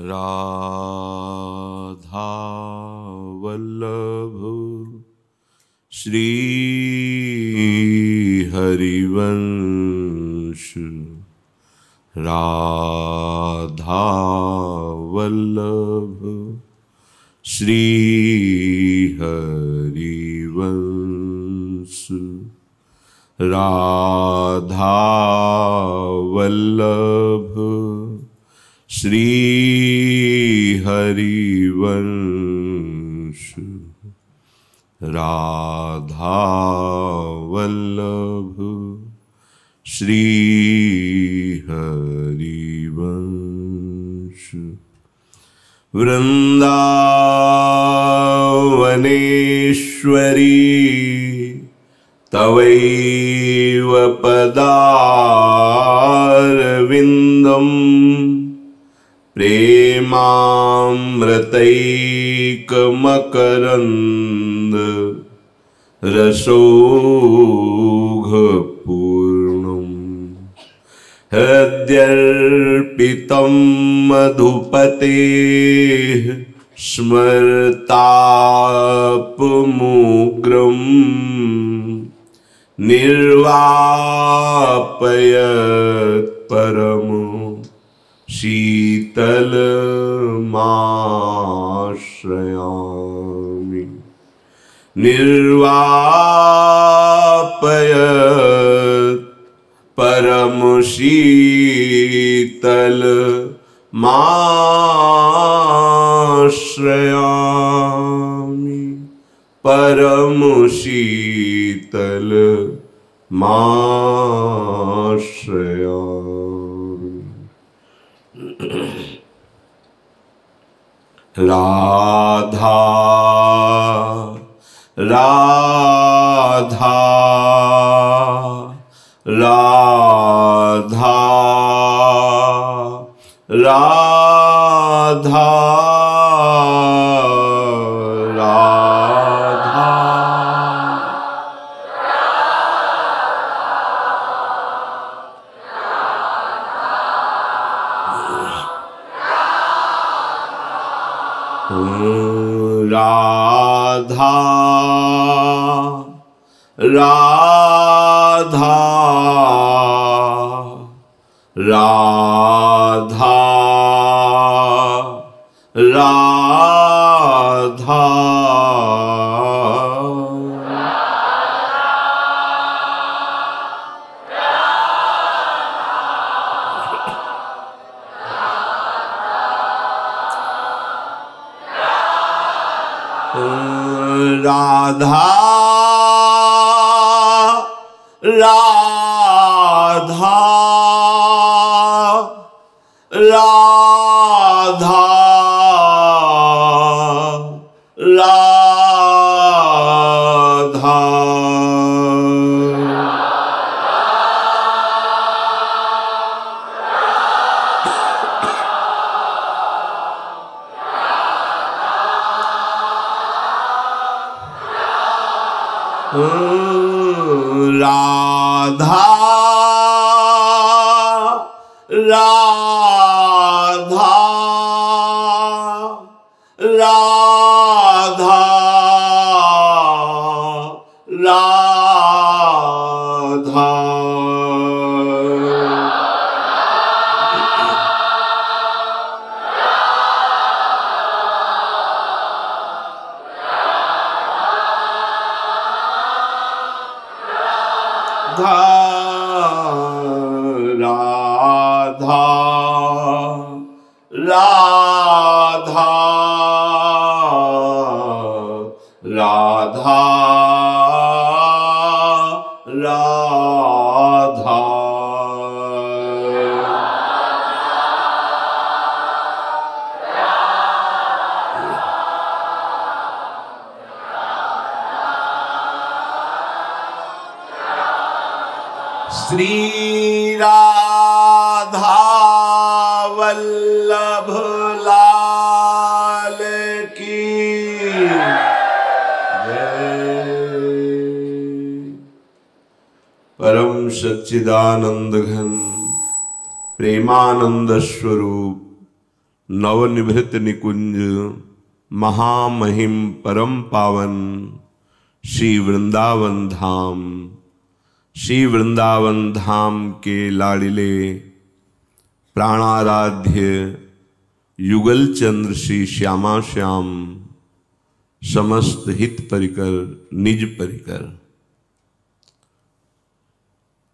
राधावल्लभ हरिवंश राधावल्लभ हरिवंश राधावल्लभ श्री हरिवंश राधा वल्लभ श्री हरिवंश वृन्दावनेश्वरी तवैव पदारविन्दम् प्रे मामृतैकमकरन्द रसोघपूर्णम् हृद्यर्पितं मधुपतेः स्मर्तापमुग्रम् निर्वापयत् परमो शीतल माश्रयामि निर्वापय परम शीतल माश्रयामि परम शीतल माश्रयामि Radha, Radha, Radha, Radha. Radha Radha Radha Radha Radha Radha Radha Allah. Radha Radha Radha सच्चिदानंद घन प्रेमानंद स्वरूप नवनिभृत निकुंज महामहिम परम पावन श्री वृंदावन धाम श्री वृंदावन धाम के लाडिले प्राणाराध्य युगल चंद्र श्री श्यामा श्याम समस्त हित परिकर निज परिकर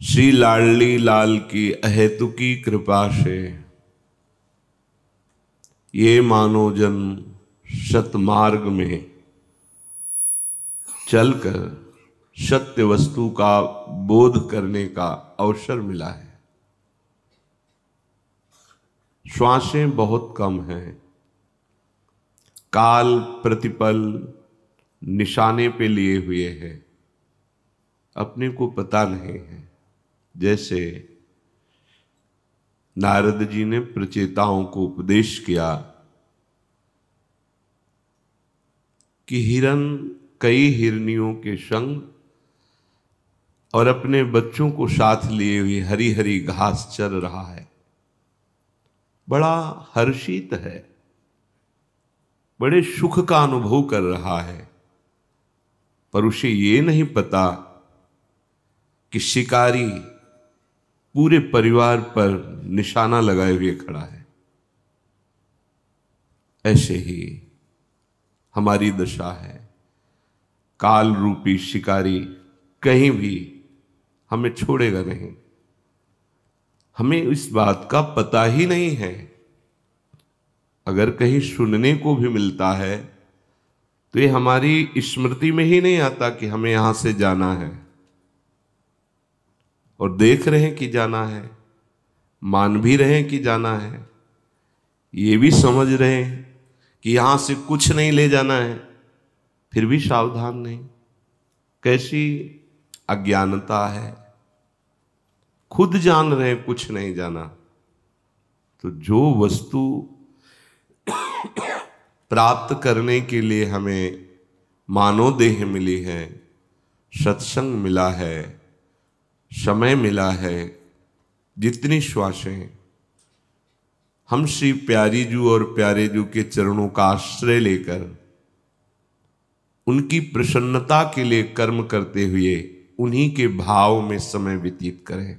श्री लाडली लाल की अहेतुकी कृपा से ये मानव जन्म सतमार्ग में चलकर सत्य वस्तु का बोध करने का अवसर मिला है श्वासें बहुत कम हैं काल प्रतिपल निशाने पे लिए हुए हैं अपने को पता नहीं है जैसे नारद जी ने प्रचेताओं को उपदेश किया कि हिरण कई हिरनियों के संग और अपने बच्चों को साथ लिए हुए हरी हरी घास चर रहा है बड़ा हर्षित है बड़े सुख का अनुभव कर रहा है पर उसे ये नहीं पता कि शिकारी पूरे परिवार पर निशाना लगाए हुए खड़ा है ऐसे ही हमारी दशा है काल रूपी शिकारी कहीं भी हमें छोड़ेगा नहीं हमें इस बात का पता ही नहीं है अगर कहीं सुनने को भी मिलता है तो ये हमारी स्मृति में ही नहीं आता कि हमें यहां से जाना है और देख रहे हैं कि जाना है मान भी रहे हैं कि जाना है ये भी समझ रहे हैं कि यहां से कुछ नहीं ले जाना है फिर भी सावधान नहीं कैसी अज्ञानता है खुद जान रहे हैं कुछ नहीं जाना तो जो वस्तु प्राप्त करने के लिए हमें मानव देह मिली है सत्संग मिला है समय मिला है जितनी श्वासें हम श्री प्यारी जू और प्यारे जू के चरणों का आश्रय लेकर उनकी प्रसन्नता के लिए कर्म करते हुए उन्हीं के भाव में समय व्यतीत करें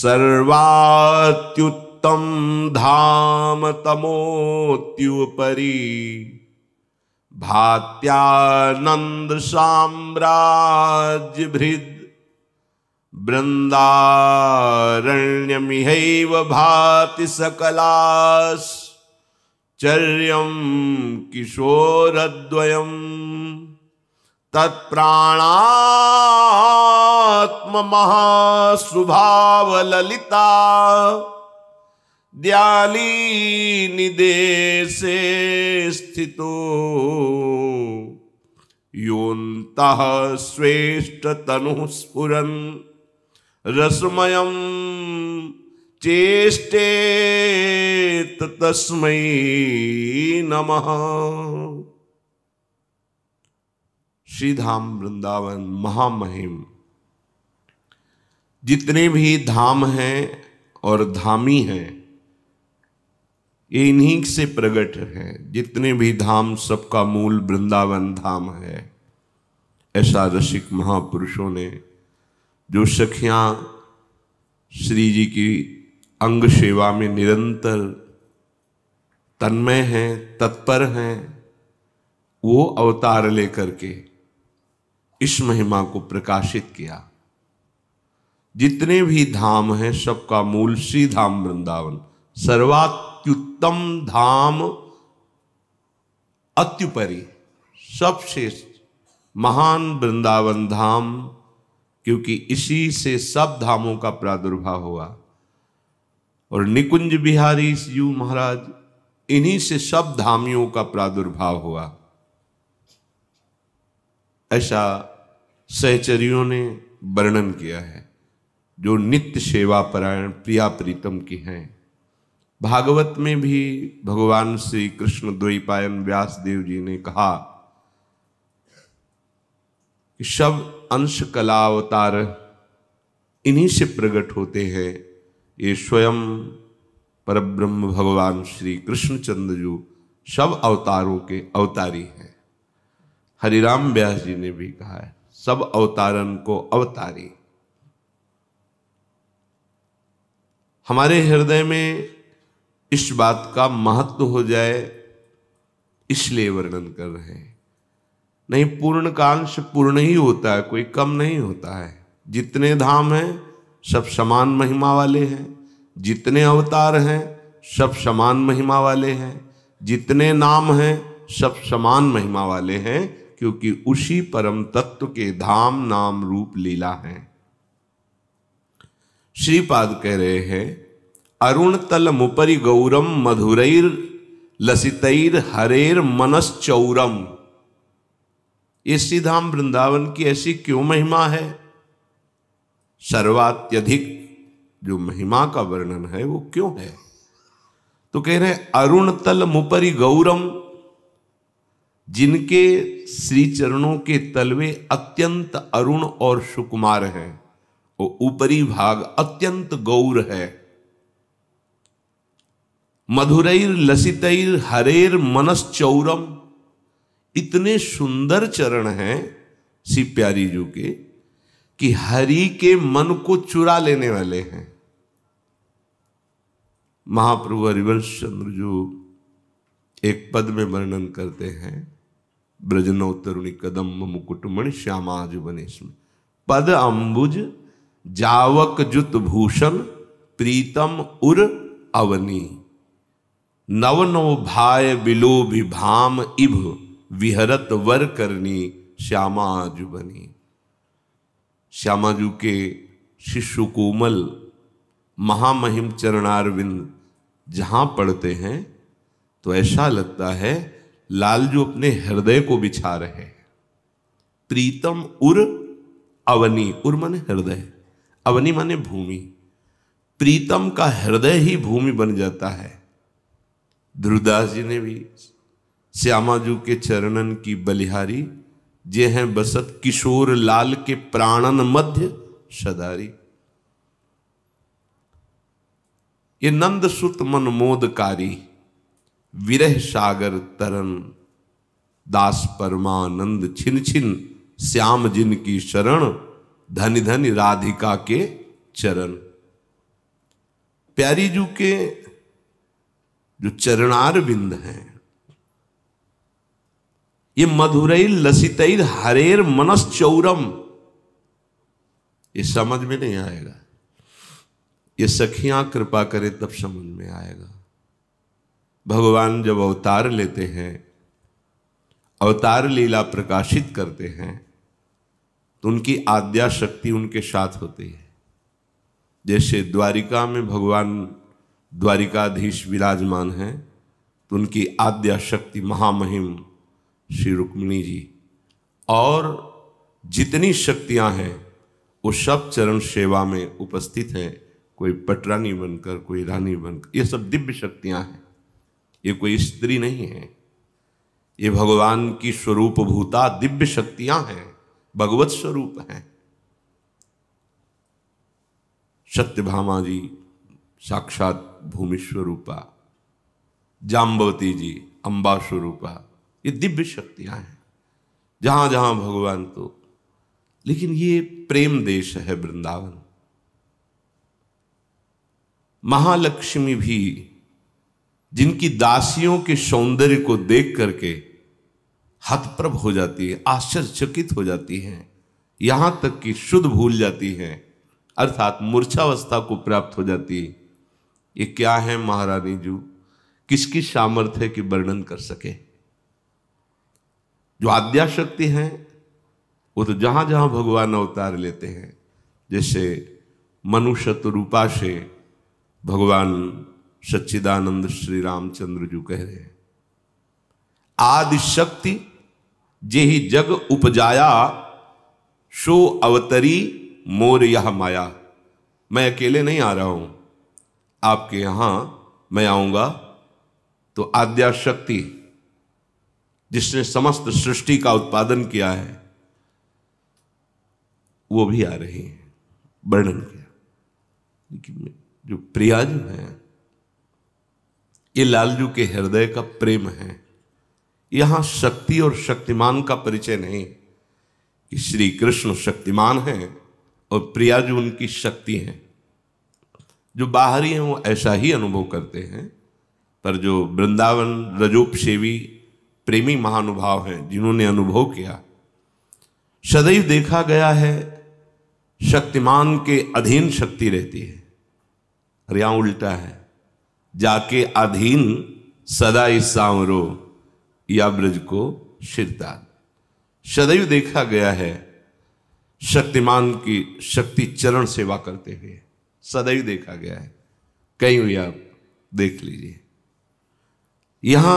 सर्वात्युत्तम धाम तमोत्युपरी भात्यानंद साम्राज्य भृद बृंदारण्यमिहैव भाति सकलाश्चर्यं किशोरद्वयं तत्प्राणात्ममहासुभावललिता दयाली स्थित स्थितो श्रेष्ठ तनु स्फुर रसमय चेष्टे तस्मै नमः श्रीधाम वृंदावन महामहिम जितने भी धाम हैं और धामी हैं ये इन्हीं से प्रकट है जितने भी धाम सबका मूल वृंदावन धाम है ऐसा रसिक महापुरुषों ने जो सखियाँ श्री जी की अंग सेवा में निरंतर तन्मय हैं तत्पर हैं वो अवतार लेकर के इस महिमा को प्रकाशित किया जितने भी धाम हैं सबका मूल श्री धाम वृंदावन सर्वात अत्युत्तम धाम अत्युपरि सबसे महान वृंदावन धाम क्योंकि इसी से सब धामों का प्रादुर्भाव हुआ और निकुंज बिहारी यू महाराज इन्हीं से सब धामियों का प्रादुर्भाव हुआ ऐसा सहचरियों ने वर्णन किया है जो नित्य सेवा परायण प्रिया प्रीतम की हैं भागवत में भी भगवान श्री कृष्ण द्वैपायन व्यास देव जी ने कहा कि शव अंश अवतार इन्हीं से प्रकट होते हैं ये स्वयं परब्रह्म भगवान श्री कृष्णचंद्र जो सब अवतारों के अवतारी हैं हरिराम व्यास जी ने भी कहा है सब अवतारन को अवतारी हमारे हृदय में इस बात का महत्व हो जाए इसलिए वर्णन कर रहे हैं नहीं पूर्ण कांश पूर्ण ही होता है कोई कम नहीं होता है जितने धाम हैं सब समान महिमा वाले हैं जितने अवतार हैं सब समान महिमा वाले हैं जितने नाम हैं सब समान महिमा वाले हैं क्योंकि उसी परम तत्व के धाम नाम रूप लीला है श्रीपाद कह रहे हैं अरुण तल मुपरि गौरम मधुरैर लसितैर हरेर मनस चौरम इसी धाम वृंदावन की ऐसी क्यों महिमा है सर्वात्यधिक जो महिमा का वर्णन है वो क्यों है तो कह रहे हैं अरुण तल मुपरि गौरम जिनके श्री चरणों के तलवे अत्यंत अरुण और सुकुमार हैं वो ऊपरी भाग अत्यंत गौर है मधुरैर लसितैर हरेर मनस चौरम इतने सुंदर चरण हैं सी प्यारी जू के कि हरि के मन को चुरा लेने वाले हैं महाप्रभु हरिवंश चंद्र जो एक पद में वर्णन करते हैं ब्रजनोतरुणी तरुणी कदम मुकुटमणि श्यामाज वनेशम पद अंबुज जावक जुत भूषण प्रीतम उर अवनी नवनव भाय भाम इभ विहरत वर करनी श्यामाजु बनी श्यामाजू के शिशु कोमल महामहिम चरणारविंद जहां पढ़ते हैं तो ऐसा लगता है लालजू अपने हृदय को बिछा रहे हैं प्रीतम उर अवनी उर माने हृदय अवनी माने भूमि प्रीतम का हृदय ही भूमि बन जाता है ध्रुदास जी ने भी श्यामा जू के चरणन की बलिहारी जे हैं बसत किशोर लाल के प्राणन मध्य सदारी ये नंद सुत मन मनमोदकारी विरह सागर तरन दास परमानंद छिन छिन श्याम जिन की शरण धन धन राधिका के चरण प्यारी जू के जो चरणार बिंद हैं ये मधुरैल लसितैल हरेर मनस चौरम ये समझ में नहीं आएगा ये सखियां कृपा करें तब समझ में आएगा भगवान जब अवतार लेते हैं अवतार लीला प्रकाशित करते हैं तो उनकी आद्या शक्ति उनके साथ होती है जैसे द्वारिका में भगवान द्वारिकाधीश विराजमान हैं तो उनकी आद्या शक्ति महामहिम श्री रुक्मिणी जी और जितनी शक्तियां हैं वो सब चरण सेवा में उपस्थित हैं कोई पटरानी बनकर कोई रानी बनकर ये सब दिव्य शक्तियां हैं ये कोई स्त्री नहीं है ये भगवान की स्वरूप भूता दिव्य शक्तियां हैं भगवत स्वरूप हैं सत्य भामा जी साक्षात भूमि स्वरूपा जाम्बवती जी अम्बा स्वरूपा ये दिव्य शक्तियां हैं जहां जहां भगवान तो लेकिन ये प्रेम देश है वृंदावन महालक्ष्मी भी जिनकी दासियों के सौंदर्य को देख करके हतप्रभ हो जाती है आश्चर्यचकित हो जाती है यहां तक कि शुद्ध भूल जाती है अर्थात मूर्छावस्था को प्राप्त हो जाती है ये क्या है महारानी जू किसकी सामर्थ्य की वर्णन कर सके जो आद्याशक्ति है वो तो जहां जहां भगवान अवतार लेते हैं जैसे मनुष्य रूपा से भगवान सच्चिदानंद श्री रामचंद्र जी कह रहे हैं आदि शक्ति जे ही जग उपजाया सो अवतरी मोर यह माया मैं अकेले नहीं आ रहा हूं आपके यहां मैं आऊंगा तो आद्या शक्ति जिसने समस्त सृष्टि का उत्पादन किया है वो भी आ रही है वर्णन किया प्रिया जो प्रियाजू ये लालजू के हृदय का प्रेम है यहां शक्ति और शक्तिमान का परिचय नहीं कि श्री कृष्ण शक्तिमान हैं और प्रियाजू उनकी शक्ति हैं जो बाहरी हैं वो ऐसा ही अनुभव करते हैं पर जो वृंदावन रजोप सेवी प्रेमी महानुभाव हैं जिन्होंने अनुभव किया सदैव देखा गया है शक्तिमान के अधीन शक्ति रहती है और उल्टा है जाके अधीन सदा इस सांवरो या ब्रज को शिरता सदैव देखा गया है शक्तिमान की शक्ति चरण सेवा करते हुए सदैव देखा गया है कहीं भी आप देख लीजिए यहां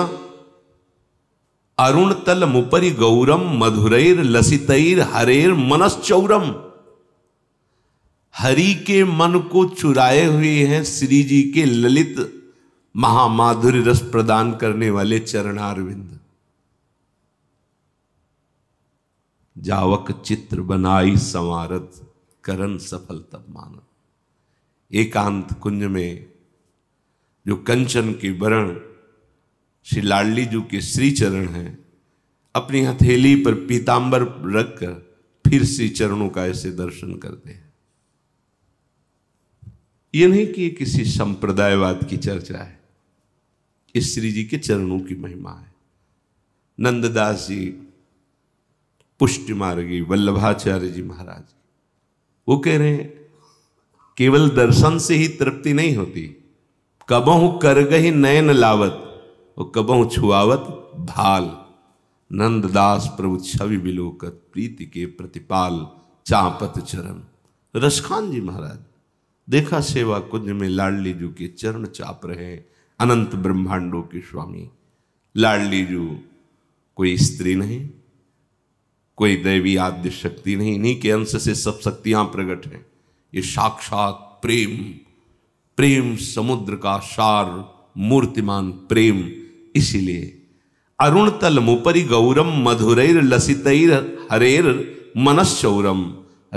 अरुण तल मुपरी गौरम मधुरैर लसितैर हरेर मनस चौरम हरि के मन को चुराए हुए हैं श्री जी के ललित महामाधुर्य रस प्रदान करने वाले चरणारविंद जावक चित्र बनाई समारत करण सफल तब मानत एकांत कुंज में जो कंचन के वरण श्री लाडली जू के श्री चरण हैं अपनी हथेली पर पीतांबर रखकर फिर श्री चरणों का ऐसे दर्शन करते हैं ये नहीं कि ये किसी संप्रदायवाद की चर्चा है इस श्री जी के चरणों की महिमा है नंददास जी पुष्टि मार्गी वल्लभाचार्य जी महाराज वो कह रहे हैं केवल दर्शन से ही तृप्ति नहीं होती कबहु कर गही नयन लावत और कबहु छुआवत भाल नंददास प्रभु छवि बिलोकत प्रीति के प्रतिपाल चापत चरण रसखान जी महाराज देखा सेवा कुंज में लाडली जू के चरण चाप रहे अनंत ब्रह्मांडों के स्वामी लाडली जू कोई स्त्री नहीं कोई दैवी आद्य शक्ति नहीं इन्हीं के अंश से सब शक्तियां प्रकट हैं ये साक्षात प्रेम प्रेम समुद्र का सार मूर्तिमान प्रेम इसीलिए अरुण तल मुपरि गौरम मधुरैर लसितैर हरेर मनश्चौरम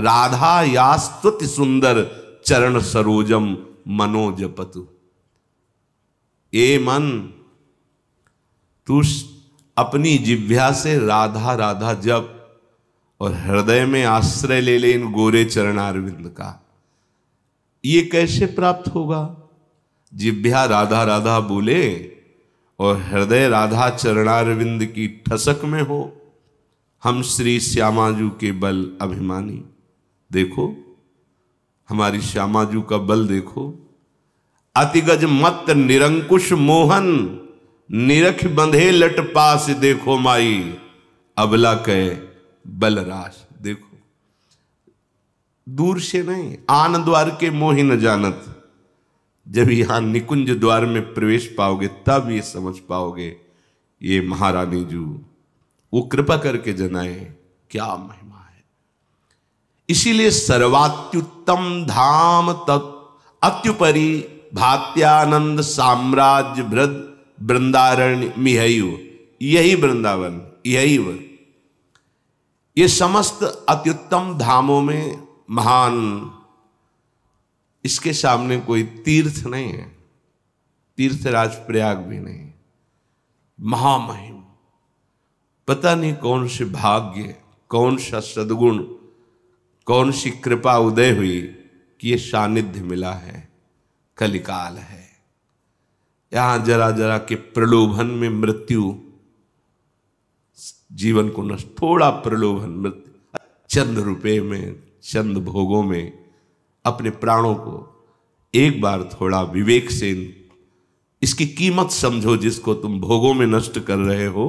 राधा या स्तुति सुंदर चरण सरोजम मनोजपतु ए मन तू अपनी जिव्या से राधा राधा जप और हृदय में आश्रय ले ले इन गोरे चरणारविंद का ये कैसे प्राप्त होगा जिभ्या राधा राधा बोले और हृदय राधा चरणारविंद की ठसक में हो हम श्री श्यामाजू के बल अभिमानी देखो हमारी श्यामाजू का बल देखो अतिगज मत निरंकुश मोहन निरख बंधे लटपास देखो माई अबला कह बलराश देखो दूर से नहीं आन द्वार के मोहि न जानत जब यहां निकुंज द्वार में प्रवेश पाओगे तब ये समझ पाओगे ये महारानी जू वो कृपा करके जनाए क्या महिमा है इसीलिए सर्वात्युत्तम धाम तत् अत्युपरी भात्यानंद साम्राज्य भ्रद वृंदारण मिहयु यही वृंदावन यही वर ये समस्त अत्युत्तम धामों में महान इसके सामने कोई तीर्थ नहीं है तीर्थराज प्रयाग भी नहीं महामहिम पता नहीं कौन से भाग्य कौन सा सदगुण कौन सी कृपा उदय हुई कि ये सानिध्य मिला है कलिकाल है यहां जरा जरा के प्रलोभन में मृत्यु जीवन को नष्ट थोड़ा प्रलोभन मृत्यु चंद रूपे में चंद भोगों में अपने प्राणों को एक बार थोड़ा विवेक से इसकी कीमत समझो जिसको तुम भोगों में नष्ट कर रहे हो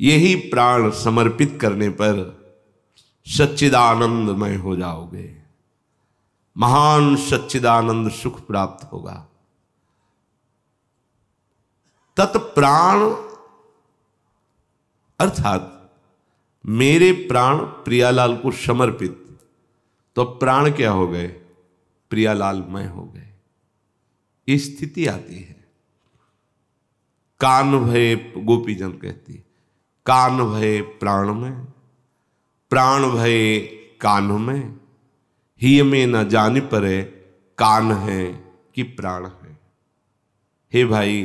यही प्राण समर्पित करने पर सच्चिदानंदमय हो जाओगे महान सच्चिदानंद सुख प्राप्त होगा तत्प्राण अर्थात मेरे प्राण प्रियालाल को समर्पित तो प्राण क्या हो गए प्रियालाल मैं हो गए स्थिति आती है कान भय गोपीजन कहती कान भय प्राण में प्राण भय कान में ही में न जाने परे कान है कि प्राण है हे भाई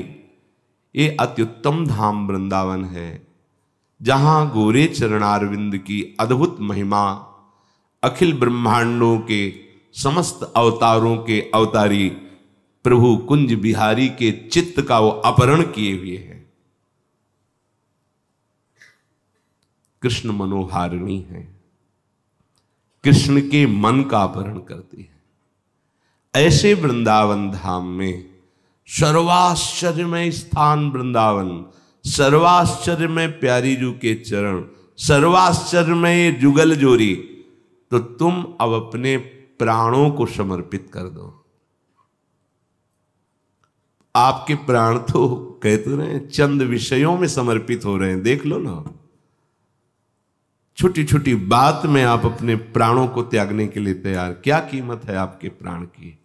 ये अत्युत्तम धाम वृंदावन है जहां गोरे चरणारविंद की अद्भुत महिमा अखिल ब्रह्मांडों के समस्त अवतारों के अवतारी प्रभु कुंज बिहारी के चित्त का वो अपहरण किए हुए हैं कृष्ण मनोहारिणी है कृष्ण के मन का अपहरण करती है ऐसे वृंदावन धाम में सर्वाश्चर्यमय स्थान वृंदावन सर्वाश्चर्य में प्यारी जू के चरण सर्वाश्चर्य में ये जुगल जोरी तो तुम अब अपने प्राणों को समर्पित कर दो आपके प्राण तो कहते तो रहे चंद विषयों में समर्पित हो रहे हैं देख लो ना छोटी छोटी बात में आप अपने प्राणों को त्यागने के लिए तैयार क्या कीमत है आपके प्राण की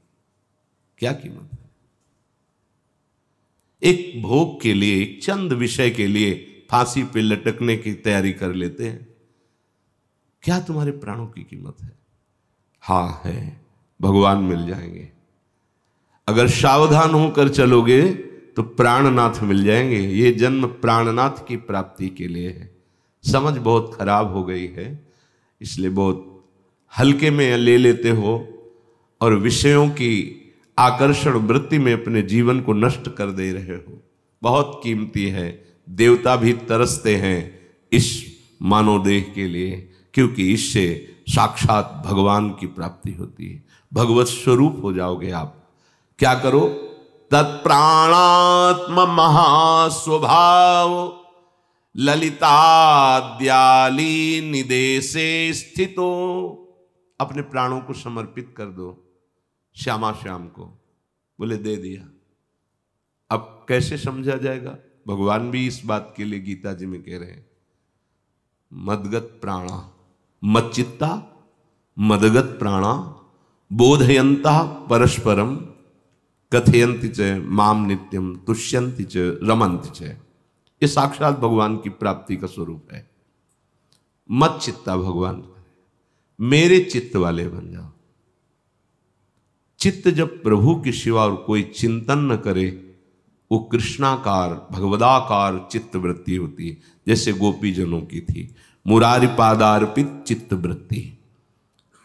क्या कीमत है एक भोग के लिए एक चंद विषय के लिए फांसी पे लटकने की तैयारी कर लेते हैं क्या तुम्हारे प्राणों की कीमत है हाँ है भगवान मिल जाएंगे अगर सावधान होकर चलोगे तो प्राणनाथ मिल जाएंगे ये जन्म प्राणनाथ की प्राप्ति के लिए है समझ बहुत खराब हो गई है इसलिए बहुत हल्के में ले लेते हो और विषयों की आकर्षण वृत्ति में अपने जीवन को नष्ट कर दे रहे हो बहुत कीमती है देवता भी तरसते हैं इस मानव देह के लिए क्योंकि इससे साक्षात भगवान की प्राप्ति होती है भगवत स्वरूप हो जाओगे आप क्या करो तत्प्राणात्म महास्वभाव ललिताद्याली निदेशे स्थितो अपने प्राणों को समर्पित कर दो श्यामा श्याम को बोले दे दिया अब कैसे समझा जाएगा भगवान भी इस बात के लिए गीता जी में कह रहे हैं मदगत प्राणा मच्चित्ता मदगत प्राणा बोधयंता परस्परम कथयंती च माम नित्यम तुष्यंत च रमंत च ये साक्षात भगवान की प्राप्ति का स्वरूप है मत चित्ता भगवान मेरे चित्त वाले बन जाओ चित्त जब प्रभु के सिवा और कोई चिंतन न करे वो कृष्णाकार भगवदाकार चित्त वृत्ति होती है जैसे गोपी जनों की थी मुरारी पादार्पित चित्त वृत्ति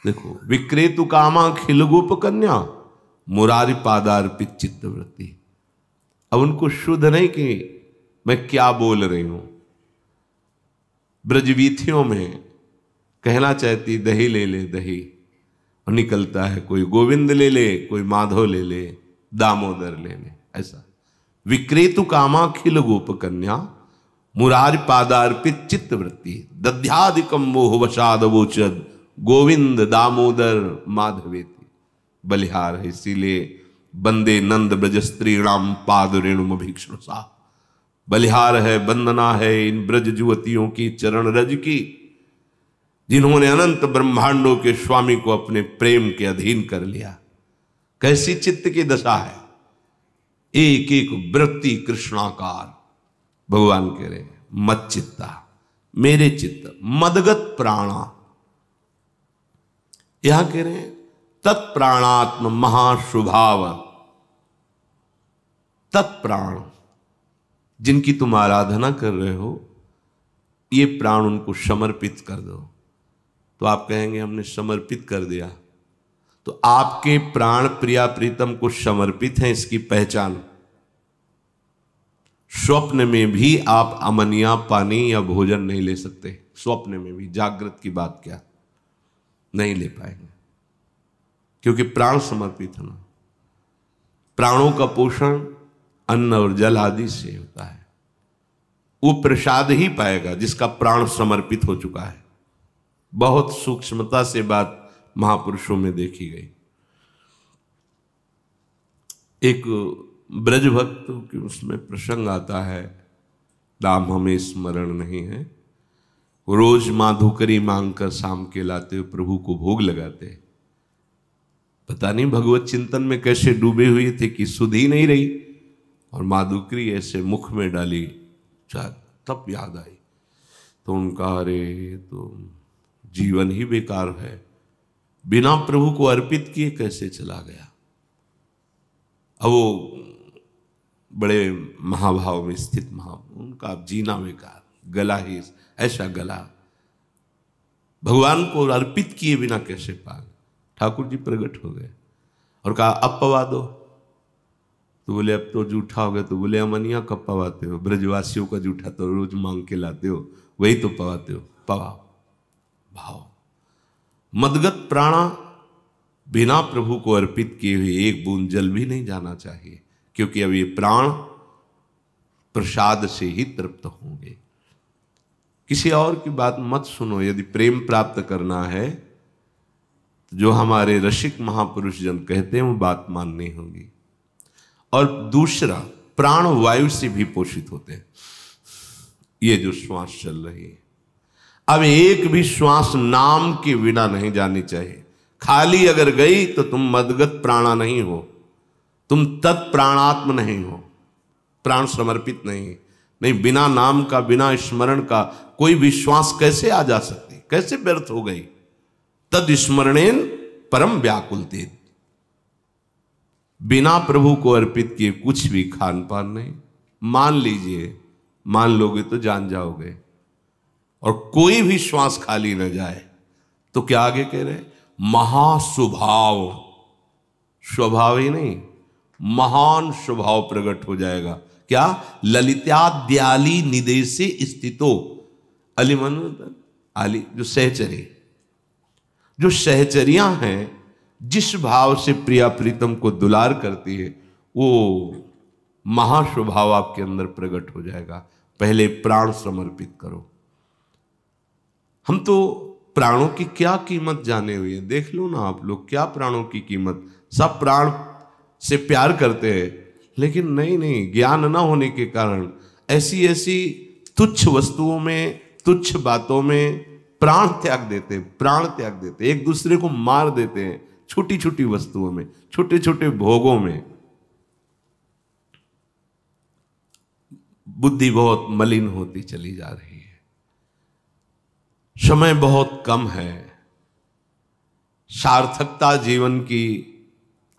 देखो विक्रेतु कामा खिलगोप कन्या मुरारी पादार्पित चित्त वृत्ति अब उनको शुद्ध नहीं कि मैं क्या बोल रही हूं ब्रजवीथियों में कहना चाहती दही ले ले दही निकलता है कोई गोविंद ले ले कोई माधव ले ले दामोदर ले ले ऐसा विक्रेतु कामाखिल गोप कन्या मुरार पादार्पित चित्त वृत्ति दध्याधिकम मोह वसाद वोचद गोविंद दामोदर माधवेति बलिहार है इसीलिए बंदे नंद ब्रज राम पाद रेणुम सा बलिहार है वंदना है इन ब्रज युवतियों की चरण रज की जिन्होंने अनंत ब्रह्मांडों के स्वामी को अपने प्रेम के अधीन कर लिया कैसी चित्त की दशा है एक एक वृत्ति कृष्णाकार भगवान कह रहे मत चित्ता मेरे चित्त मदगत प्राणा यहां कह रहे हैं तत्प्राणात्म महाशुभाव तत्प्राण जिनकी तुम आराधना कर रहे हो ये प्राण उनको समर्पित कर दो तो आप कहेंगे हमने समर्पित कर दिया तो आपके प्राण प्रिया प्रीतम को समर्पित हैं इसकी पहचान स्वप्न में भी आप अमनिया पानी या भोजन नहीं ले सकते स्वप्न में भी जागृत की बात क्या नहीं ले पाएंगे क्योंकि प्राण समर्पित है ना प्राणों का पोषण अन्न और जल आदि से होता है वो प्रसाद ही पाएगा जिसका प्राण समर्पित हो चुका है बहुत सूक्ष्मता से बात महापुरुषों में देखी गई एक ब्रजभक्त के उसमें प्रसंग आता है दाम हमें स्मरण नहीं है रोज माधुकरी मांग कर शाम के लाते हुए प्रभु को भोग लगाते पता नहीं भगवत चिंतन में कैसे डूबे हुए थे कि सुधी नहीं रही और माधुकरी ऐसे मुख में डाली तब याद आई तो उनका अरे तुम तो जीवन ही बेकार है बिना प्रभु को अर्पित किए कैसे चला गया अब वो बड़े महाभाव में स्थित महा उनका जीना बेकार गला ही ऐसा गला भगवान को अर्पित किए बिना कैसे पाग ठाकुर जी प्रकट हो गए और कहा अब पवा दो तो बोले अब तो जूठा हो गया तो बोले अमनिया कब पवाते हो ब्रजवासियों का जूठा तो रोज मांग के लाते हो वही तो पवाते हो पवा भाव मदगत प्राणा बिना प्रभु को अर्पित किए हुए एक बूंद जल भी नहीं जाना चाहिए क्योंकि अब ये प्राण प्रसाद से ही तृप्त होंगे किसी और की बात मत सुनो यदि प्रेम प्राप्त करना है जो हमारे रसिक महापुरुष जन कहते हैं वो बात माननी होगी और दूसरा प्राण वायु से भी पोषित होते हैं ये जो श्वास चल रही है अब एक भी श्वास नाम के बिना नहीं जानी चाहिए खाली अगर गई तो तुम मदगत प्राणा नहीं हो तुम तत्प्राणात्म नहीं हो प्राण समर्पित नहीं नहीं बिना नाम का बिना स्मरण का कोई विश्वास कैसे आ जा सकती कैसे व्यर्थ हो गई तद स्मरणेन परम व्याकुलते बिना प्रभु को अर्पित किए कुछ भी खान पान नहीं मान लीजिए मान लोगे तो जान जाओगे और कोई भी श्वास खाली न जाए तो क्या आगे कह रहे महास्वभाव स्वभाव ही नहीं महान स्वभाव प्रकट हो जाएगा क्या ललिताद्याली निदेश स्थितो अली आली जो सहचरी जो सहचरियां हैं जिस भाव से प्रिया प्रीतम को दुलार करती है वो महास्वभाव आपके अंदर प्रकट हो जाएगा पहले प्राण समर्पित करो हम तो प्राणों की क्या कीमत जाने हुई है देख लो ना आप लोग क्या प्राणों की कीमत सब प्राण से प्यार करते हैं लेकिन नहीं नहीं ज्ञान ना होने के कारण ऐसी ऐसी तुच्छ वस्तुओं में तुच्छ बातों में प्राण त्याग देते हैं प्राण त्याग देते एक दूसरे को मार देते हैं छोटी छोटी वस्तुओं में छोटे छोटे भोगों में बुद्धि बहुत मलिन होती चली जा रही है समय बहुत कम है सार्थकता जीवन की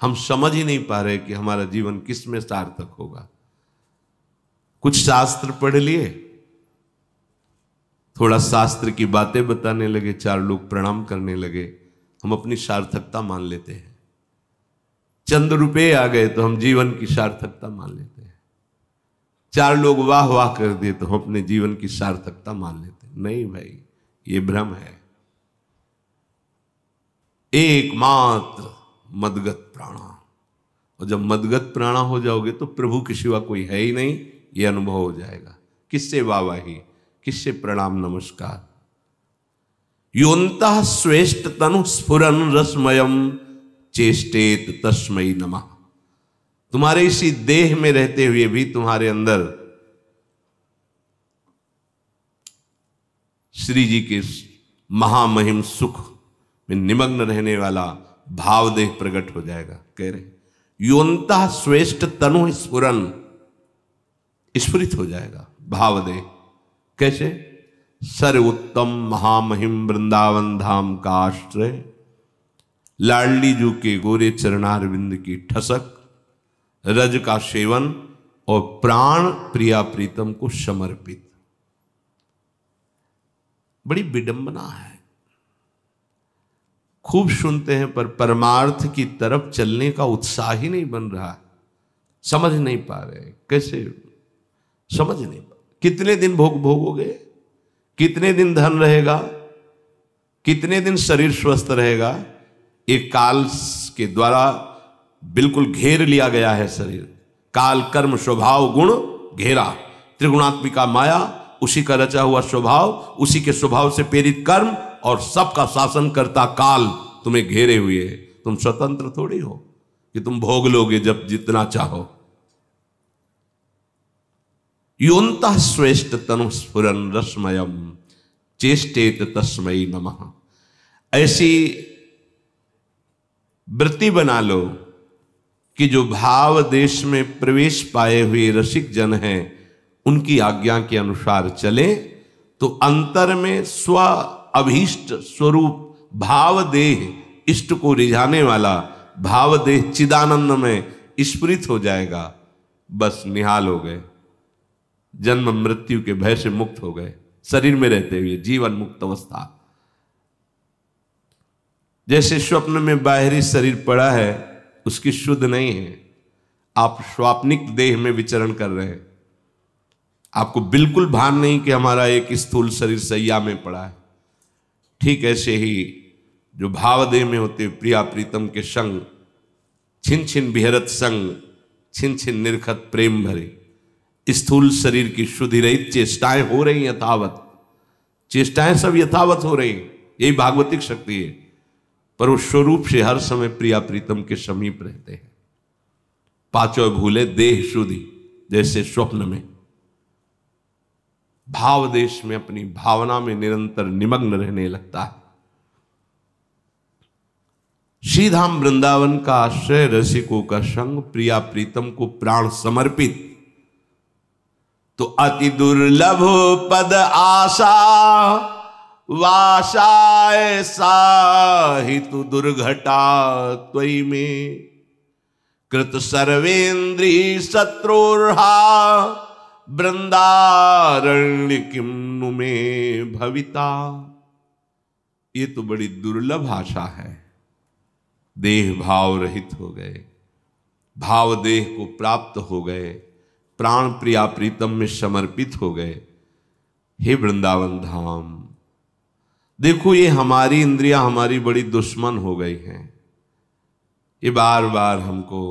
हम समझ ही नहीं पा रहे कि हमारा जीवन किस में सार्थक होगा कुछ शास्त्र पढ़ लिए थोड़ा शास्त्र की बातें बताने लगे चार लोग प्रणाम करने लगे हम अपनी सार्थकता मान लेते हैं चंद रुपये आ गए तो हम जीवन की सार्थकता मान लेते हैं चार लोग वाह वाह कर दिए तो हम अपने जीवन की सार्थकता मान लेते हैं नहीं भाई ये भ्रम है एकमात्र मदगत प्राणा और जब मदगत प्राणा हो जाओगे तो प्रभु के सिवा कोई है ही नहीं ये अनुभव हो जाएगा किससे वावाही किससे प्रणाम नमस्कार योत श्रेष्ठ तनु स्फुर रसमयम चेष्टेत तस्मयी नमा तुम्हारे इसी देह में रहते हुए भी तुम्हारे अंदर श्री जी के महामहिम सुख में निमग्न रहने वाला भावदेह प्रकट हो जाएगा कह रहे योनता श्रेष्ठ तनु स्फुरन स्फुरित हो जाएगा भावदेह कैसे सर्वोत्तम महामहिम वृंदावन धाम का आश्रय लाडली जू के गोरे चरणारविंद की ठसक रज का सेवन और प्राण प्रिया प्रीतम को समर्पित बड़ी विडंबना है खूब सुनते हैं पर परमार्थ की तरफ चलने का उत्साह ही नहीं बन रहा समझ नहीं पा रहे कैसे समझ नहीं पा कितने दिन भोग भोगोगे कितने दिन धन रहेगा कितने दिन शरीर स्वस्थ रहेगा एक काल के द्वारा बिल्कुल घेर लिया गया है शरीर काल कर्म स्वभाव गुण घेरा त्रिगुणात्मिका माया उसी का रचा हुआ स्वभाव उसी के स्वभाव से प्रेरित कर्म और सबका शासन करता काल तुम्हें घेरे हुए है तुम स्वतंत्र थोड़ी हो कि तुम भोग लोगे जब जितना चाहो योन्त श्रेष्ठ तनु स्फुर रसमयम चेष्टेत तस्मयी नम ऐसी वृत्ति बना लो कि जो भाव देश में प्रवेश पाए हुए रसिक जन हैं उनकी आज्ञा के अनुसार चले तो अंतर में स्व अभीष्ट स्वरूप भाव देह इष्ट को रिझाने वाला भाव देह चिदानंद में स्मृत हो जाएगा बस निहाल हो गए जन्म मृत्यु के भय से मुक्त हो गए शरीर में रहते हुए जीवन मुक्त अवस्था जैसे स्वप्न में बाहरी शरीर पड़ा है उसकी शुद्ध नहीं है आप स्वाप्निक देह में विचरण कर रहे हैं आपको बिल्कुल भान नहीं कि हमारा एक स्थूल शरीर सैया में पड़ा है ठीक ऐसे ही जो भावदेह में होते प्रिया प्रीतम के संग छिन छिन बिहरत संग छिन छिन निरखत प्रेम भरे स्थूल शरीर की शुद्धि रही चेष्टाएं हो रही यथावत चेष्टाएं सब यथावत हो रही यही भागवतिक शक्ति है पर वो स्वरूप से हर समय प्रिया प्रीतम के समीप रहते हैं पांचों भूले देह शुद्धि जैसे स्वप्न में भाव देश में अपनी भावना में निरंतर निमग्न रहने लगता है श्रीधाम वृंदावन का आश्रय रसिकों का संग प्रिया प्रीतम को प्राण समर्पित तो अति दुर्लभ पद आशा वासाय हितु दुर्घटा त्वयि में कृत सर्वेन्द्री शत्रुर्हा वृंदारण्य किम नुमे भविता ये तो बड़ी दुर्लभ भाषा है देह भाव रहित हो गए भाव देह को प्राप्त हो गए प्राण प्रिया प्रीतम में समर्पित हो गए हे वृंदावन धाम देखो ये हमारी इंद्रिया हमारी बड़ी दुश्मन हो गई हैं ये बार बार हमको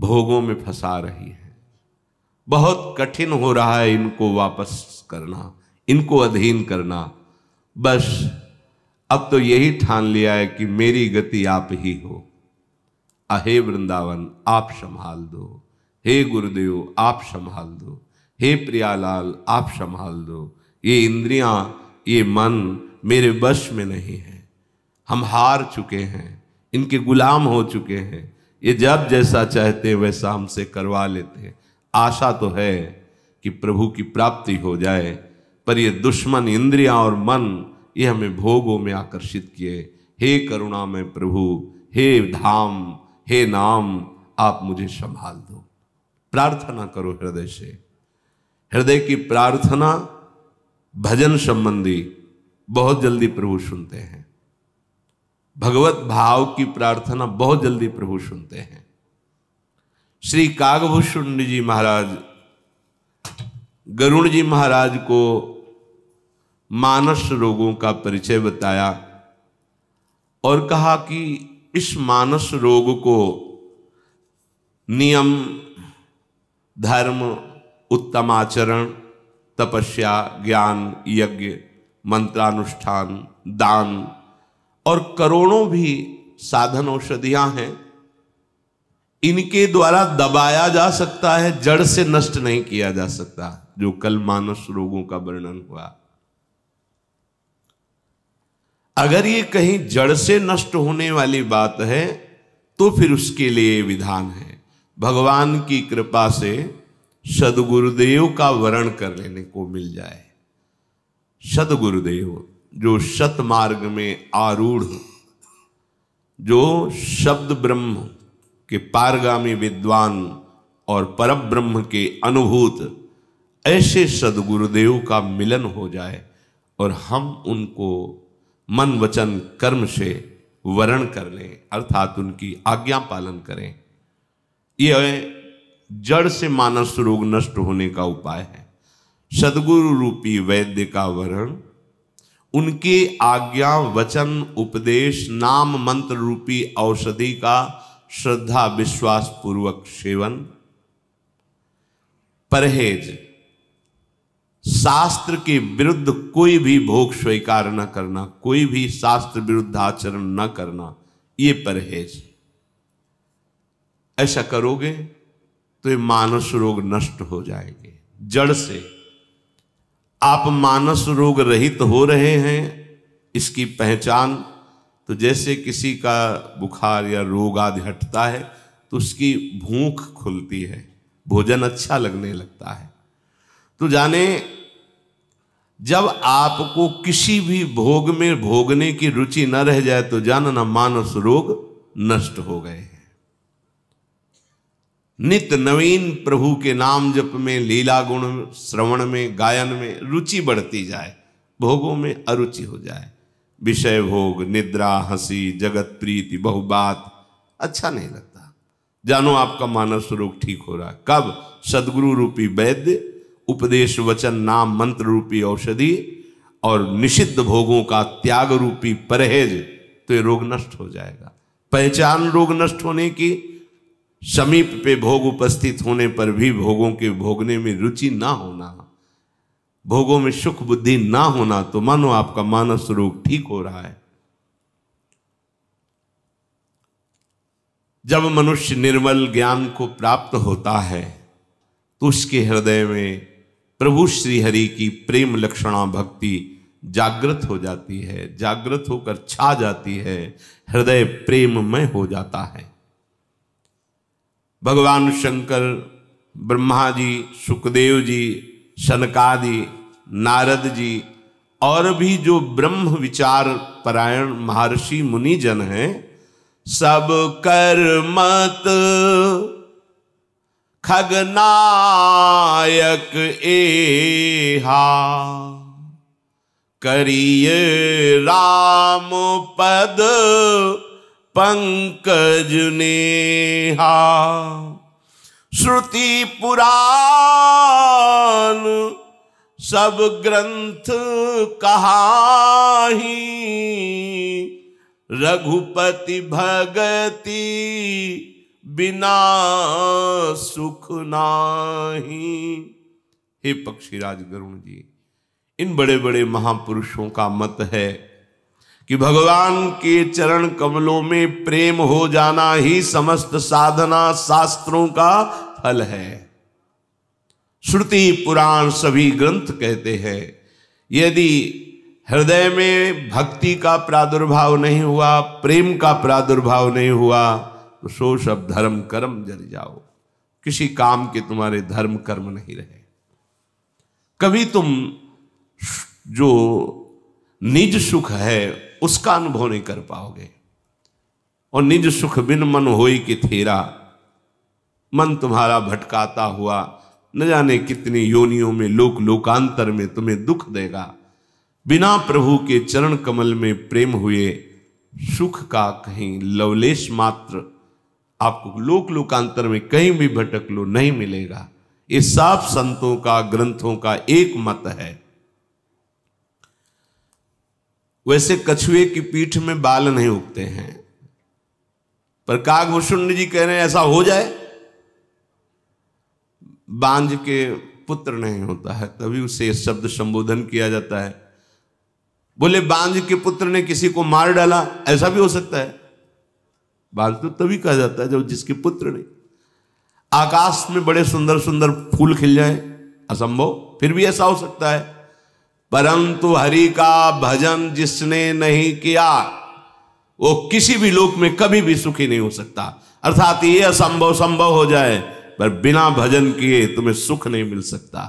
भोगों में फंसा रही है बहुत कठिन हो रहा है इनको वापस करना इनको अधीन करना बस अब तो यही ठान लिया है कि मेरी गति आप ही हो अहे वृंदावन आप संभाल दो हे गुरुदेव आप संभाल दो हे प्रियालाल आप संभाल दो ये इंद्रियां ये मन मेरे बश में नहीं है हम हार चुके हैं इनके गुलाम हो चुके हैं ये जब जैसा चाहते हैं वैसा हमसे करवा लेते हैं आशा तो है कि प्रभु की प्राप्ति हो जाए पर ये दुश्मन इंद्रियां और मन ये हमें भोगों में आकर्षित किए हे करुणा में प्रभु हे धाम हे नाम आप मुझे संभाल दो प्रार्थना करो हृदय से हृदय की प्रार्थना भजन संबंधी बहुत जल्दी प्रभु सुनते हैं भगवत भाव की प्रार्थना बहुत जल्दी प्रभु सुनते हैं श्री कागभूषण जी महाराज गरुण जी महाराज को मानस रोगों का परिचय बताया और कहा कि इस मानस रोग को नियम धर्म उत्तम आचरण तपस्या ज्ञान यज्ञ मंत्रानुष्ठान दान और करोड़ों भी साधन औषधियां हैं इनके द्वारा दबाया जा सकता है जड़ से नष्ट नहीं किया जा सकता जो कल मानस रोगों का वर्णन हुआ अगर ये कहीं जड़ से नष्ट होने वाली बात है तो फिर उसके लिए विधान है भगवान की कृपा से सदगुरुदेव का वर्ण कर लेने को मिल जाए सदगुरुदेव जो सतमार्ग में आरूढ़ जो शब्द ब्रह्म कि पारगामी विद्वान और पर ब्रह्म के अनुभूत ऐसे सदगुरुदेव का मिलन हो जाए और हम उनको मन वचन कर्म से वरण कर लें अर्थात उनकी आज्ञा पालन करें यह जड़ से मानस रोग नष्ट होने का उपाय है सदगुरु रूपी वैद्य का वरण उनके आज्ञा वचन उपदेश नाम मंत्र रूपी औषधि का श्रद्धा विश्वास पूर्वक सेवन परहेज शास्त्र के विरुद्ध कोई भी भोग स्वीकार न करना कोई भी शास्त्र विरुद्ध आचरण न करना ये परहेज ऐसा करोगे तो ये मानस रोग नष्ट हो जाएंगे जड़ से आप मानस रोग रहित हो रहे हैं इसकी पहचान तो जैसे किसी का बुखार या रोग आदि हटता है तो उसकी भूख खुलती है भोजन अच्छा लगने लगता है तो जाने जब आपको किसी भी भोग में भोगने की रुचि न रह जाए तो जानना मानस रोग नष्ट हो गए हैं नित नवीन प्रभु के नाम जप में लीला गुण श्रवण में गायन में रुचि बढ़ती जाए भोगों में अरुचि हो जाए विषय भोग निद्रा हंसी जगत प्रीति बहुबात अच्छा नहीं लगता जानो आपका मानव स्वरूप ठीक हो रहा है कब सदगुरु रूपी वैद्य उपदेश वचन नाम मंत्र रूपी औषधि और निषिद्ध भोगों का त्याग रूपी परहेज तो ये रोग नष्ट हो जाएगा पहचान रोग नष्ट होने की समीप पे भोग उपस्थित होने पर भी भोगों के भोगने में रुचि ना होना भोगों में सुख बुद्धि ना होना तो मानो आपका मानस रोग ठीक हो रहा है जब मनुष्य निर्मल ज्ञान को प्राप्त होता है तो उसके हृदय में प्रभु श्री हरि की प्रेम लक्षणा भक्ति जागृत हो जाती है जागृत होकर छा जाती है हृदय प्रेममय हो जाता है भगवान शंकर ब्रह्मा जी सुखदेव जी शनकादि नारद जी और भी जो ब्रह्म विचार परायण महर्षि मुनि जन हैं सब कर मत खगनायक एहा करिए राम पद पंकज नेहा श्रुति पुराण सब ग्रंथ कहा ही रघुपति भगति बिना सुख नाही हे पक्षीराज गरुण जी इन बड़े बड़े महापुरुषों का मत है कि भगवान के चरण कमलों में प्रेम हो जाना ही समस्त साधना शास्त्रों का फल है श्रुति पुराण सभी ग्रंथ कहते हैं यदि हृदय में भक्ति का प्रादुर्भाव नहीं हुआ प्रेम का प्रादुर्भाव नहीं हुआ तो सो सब धर्म कर्म जर जाओ किसी काम के तुम्हारे धर्म कर्म नहीं रहे कभी तुम जो निज सुख है उसका अनुभव नहीं कर पाओगे और निज सुख बिन मन होई के थेरा मन तुम्हारा भटकाता हुआ न जाने कितनी योनियों में लोक लोकांतर में तुम्हें दुख देगा बिना प्रभु के चरण कमल में प्रेम हुए सुख का कहीं लवलेश मात्र आपको लोक लोकांतर में कहीं भी भटक लो नहीं मिलेगा ये साफ संतों का ग्रंथों का एक मत है वैसे कछुए की पीठ में बाल नहीं उगते हैं पर कागभूषण जी कह रहे हैं ऐसा हो जाए बांझ के पुत्र नहीं होता है तभी उसे शब्द संबोधन किया जाता है बोले बांझ के पुत्र ने किसी को मार डाला ऐसा भी हो सकता है बांझ तो तभी कहा जाता है जब जिसके पुत्र ने आकाश में बड़े सुंदर सुंदर फूल खिल जाए असंभव फिर भी ऐसा हो सकता है परंतु हरि का भजन जिसने नहीं किया वो किसी भी लोक में कभी भी सुखी नहीं हो सकता अर्थात ये असंभव संभव हो जाए पर बिना भजन किए तुम्हें सुख नहीं मिल सकता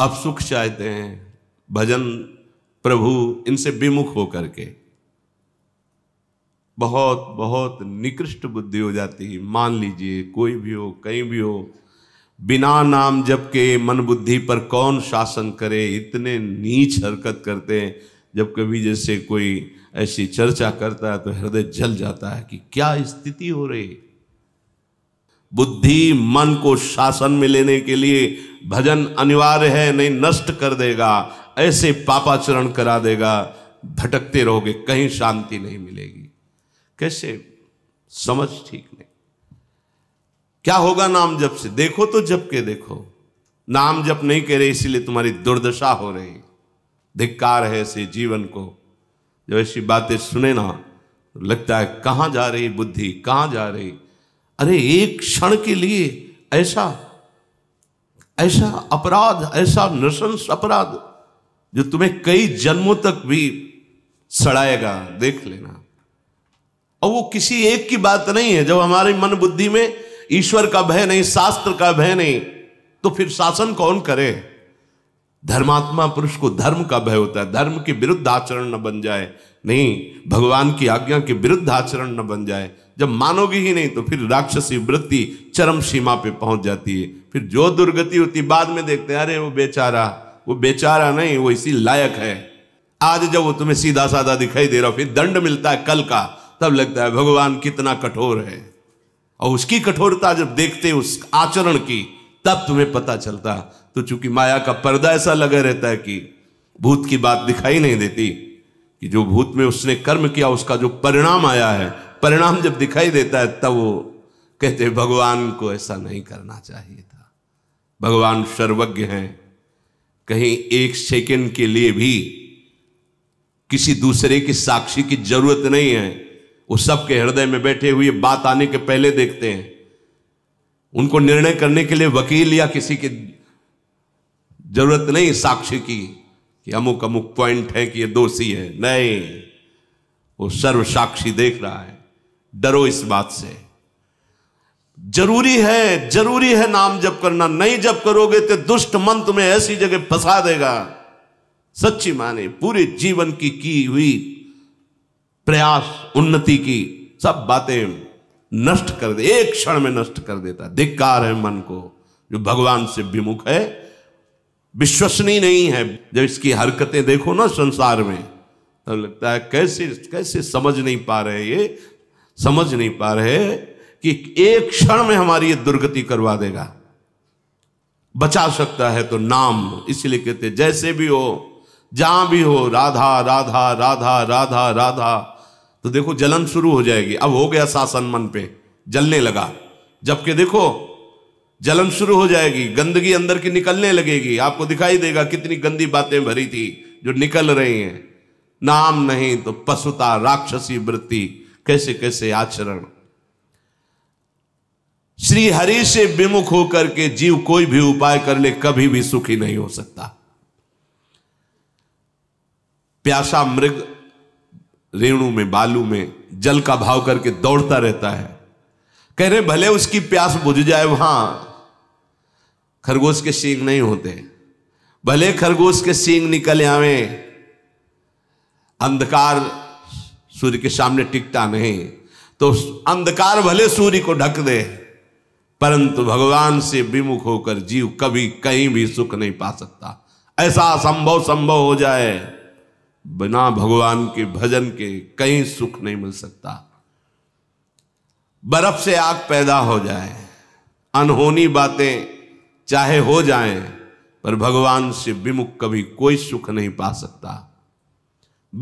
अब सुख चाहते हैं भजन प्रभु इनसे विमुख होकर के बहुत बहुत निकृष्ट बुद्धि हो जाती है मान लीजिए कोई भी हो कहीं भी हो बिना नाम जब के मन बुद्धि पर कौन शासन करे इतने नीच हरकत करते हैं जब कभी जैसे कोई ऐसी चर्चा करता है तो हृदय जल जाता है कि क्या स्थिति हो रही है बुद्धि मन को शासन में लेने के लिए भजन अनिवार्य है नहीं नष्ट कर देगा ऐसे पापाचरण करा देगा भटकते रहोगे कहीं शांति नहीं मिलेगी कैसे समझ ठीक नहीं क्या होगा नाम जप से देखो तो जप के देखो नाम जप नहीं कह रहे इसीलिए तुम्हारी दुर्दशा हो रही धिक्कार है ऐसे जीवन को जब ऐसी बातें सुने ना तो लगता है कहां जा रही बुद्धि कहां जा रही अरे एक क्षण के लिए ऐसा ऐसा अपराध ऐसा नृशंस अपराध जो तुम्हें कई जन्मों तक भी सड़ाएगा देख लेना और वो किसी एक की बात नहीं है जब हमारे मन बुद्धि में ईश्वर का भय नहीं शास्त्र का भय नहीं तो फिर शासन कौन करे धर्मात्मा पुरुष को धर्म का भय होता है धर्म के विरुद्ध आचरण न बन जाए नहीं भगवान की आज्ञा के विरुद्ध आचरण न बन जाए जब मानोगे ही नहीं तो फिर राक्षसी वृत्ति चरम सीमा पे पहुंच जाती है फिर जो दुर्गति होती बाद में देखते हैं अरे वो बेचारा वो बेचारा नहीं वो इसी लायक है आज जब वो तुम्हें सीधा साधा दिखाई दे रहा फिर दंड मिलता है कल का तब लगता है भगवान कितना कठोर है और उसकी कठोरता जब देखते उस आचरण की तब तुम्हें पता चलता तो चूंकि माया का पर्दा ऐसा लगा रहता है कि भूत की बात दिखाई नहीं देती कि जो भूत में उसने कर्म किया उसका जो परिणाम आया है परिणाम जब दिखाई देता है तब वो कहते भगवान को ऐसा नहीं करना चाहिए था भगवान सर्वज्ञ हैं कहीं एक सेकेंड के लिए भी किसी दूसरे की साक्षी की जरूरत नहीं है वो सबके हृदय में बैठे हुए बात आने के पहले देखते हैं उनको निर्णय करने के लिए वकील या किसी की जरूरत नहीं साक्षी की कि अमुक अमुक पॉइंट है कि ये दोषी है नहीं वो सर्व साक्षी देख रहा है डरो इस बात से जरूरी है जरूरी है नाम जप करना नहीं जप करोगे तो दुष्ट मन तुम्हें ऐसी जगह फंसा देगा सच्ची माने पूरे जीवन की की हुई प्रयास उन्नति की सब बातें नष्ट कर दे एक क्षण में नष्ट कर देता धिक्कार है मन को जो भगवान से विमुख है विश्वसनीय नहीं है जब इसकी हरकतें देखो ना संसार में तो लगता है कैसे कैसे समझ नहीं पा रहे ये समझ नहीं पा रहे कि एक क्षण में हमारी ये दुर्गति करवा देगा बचा सकता है तो नाम इसलिए कहते जैसे भी हो जहां भी हो राधा राधा राधा राधा राधा तो देखो जलन शुरू हो जाएगी अब हो गया शासन मन पे जलने लगा जबकि देखो जलन शुरू हो जाएगी गंदगी अंदर की निकलने लगेगी आपको दिखाई देगा कितनी गंदी बातें भरी थी जो निकल रही हैं नाम नहीं तो पशुता राक्षसी वृत्ति कैसे कैसे आचरण श्री हरि से विमुख होकर के जीव कोई भी उपाय कर ले कभी भी सुखी नहीं हो सकता प्यासा मृग रेणु में बालू में जल का भाव करके दौड़ता रहता है कह रहे भले उसकी प्यास बुझ जाए वहां खरगोश के सींग नहीं होते भले खरगोश के सींग निकल आवे अंधकार सूर्य के सामने टिकता नहीं तो अंधकार भले सूर्य को ढक दे परंतु भगवान से विमुख होकर जीव कभी कहीं भी सुख नहीं पा सकता ऐसा असंभव संभव हो जाए बिना भगवान के भजन के कहीं सुख नहीं मिल सकता बर्फ से आग पैदा हो जाए अनहोनी बातें चाहे हो जाएं पर भगवान से विमुख कभी कोई सुख नहीं पा सकता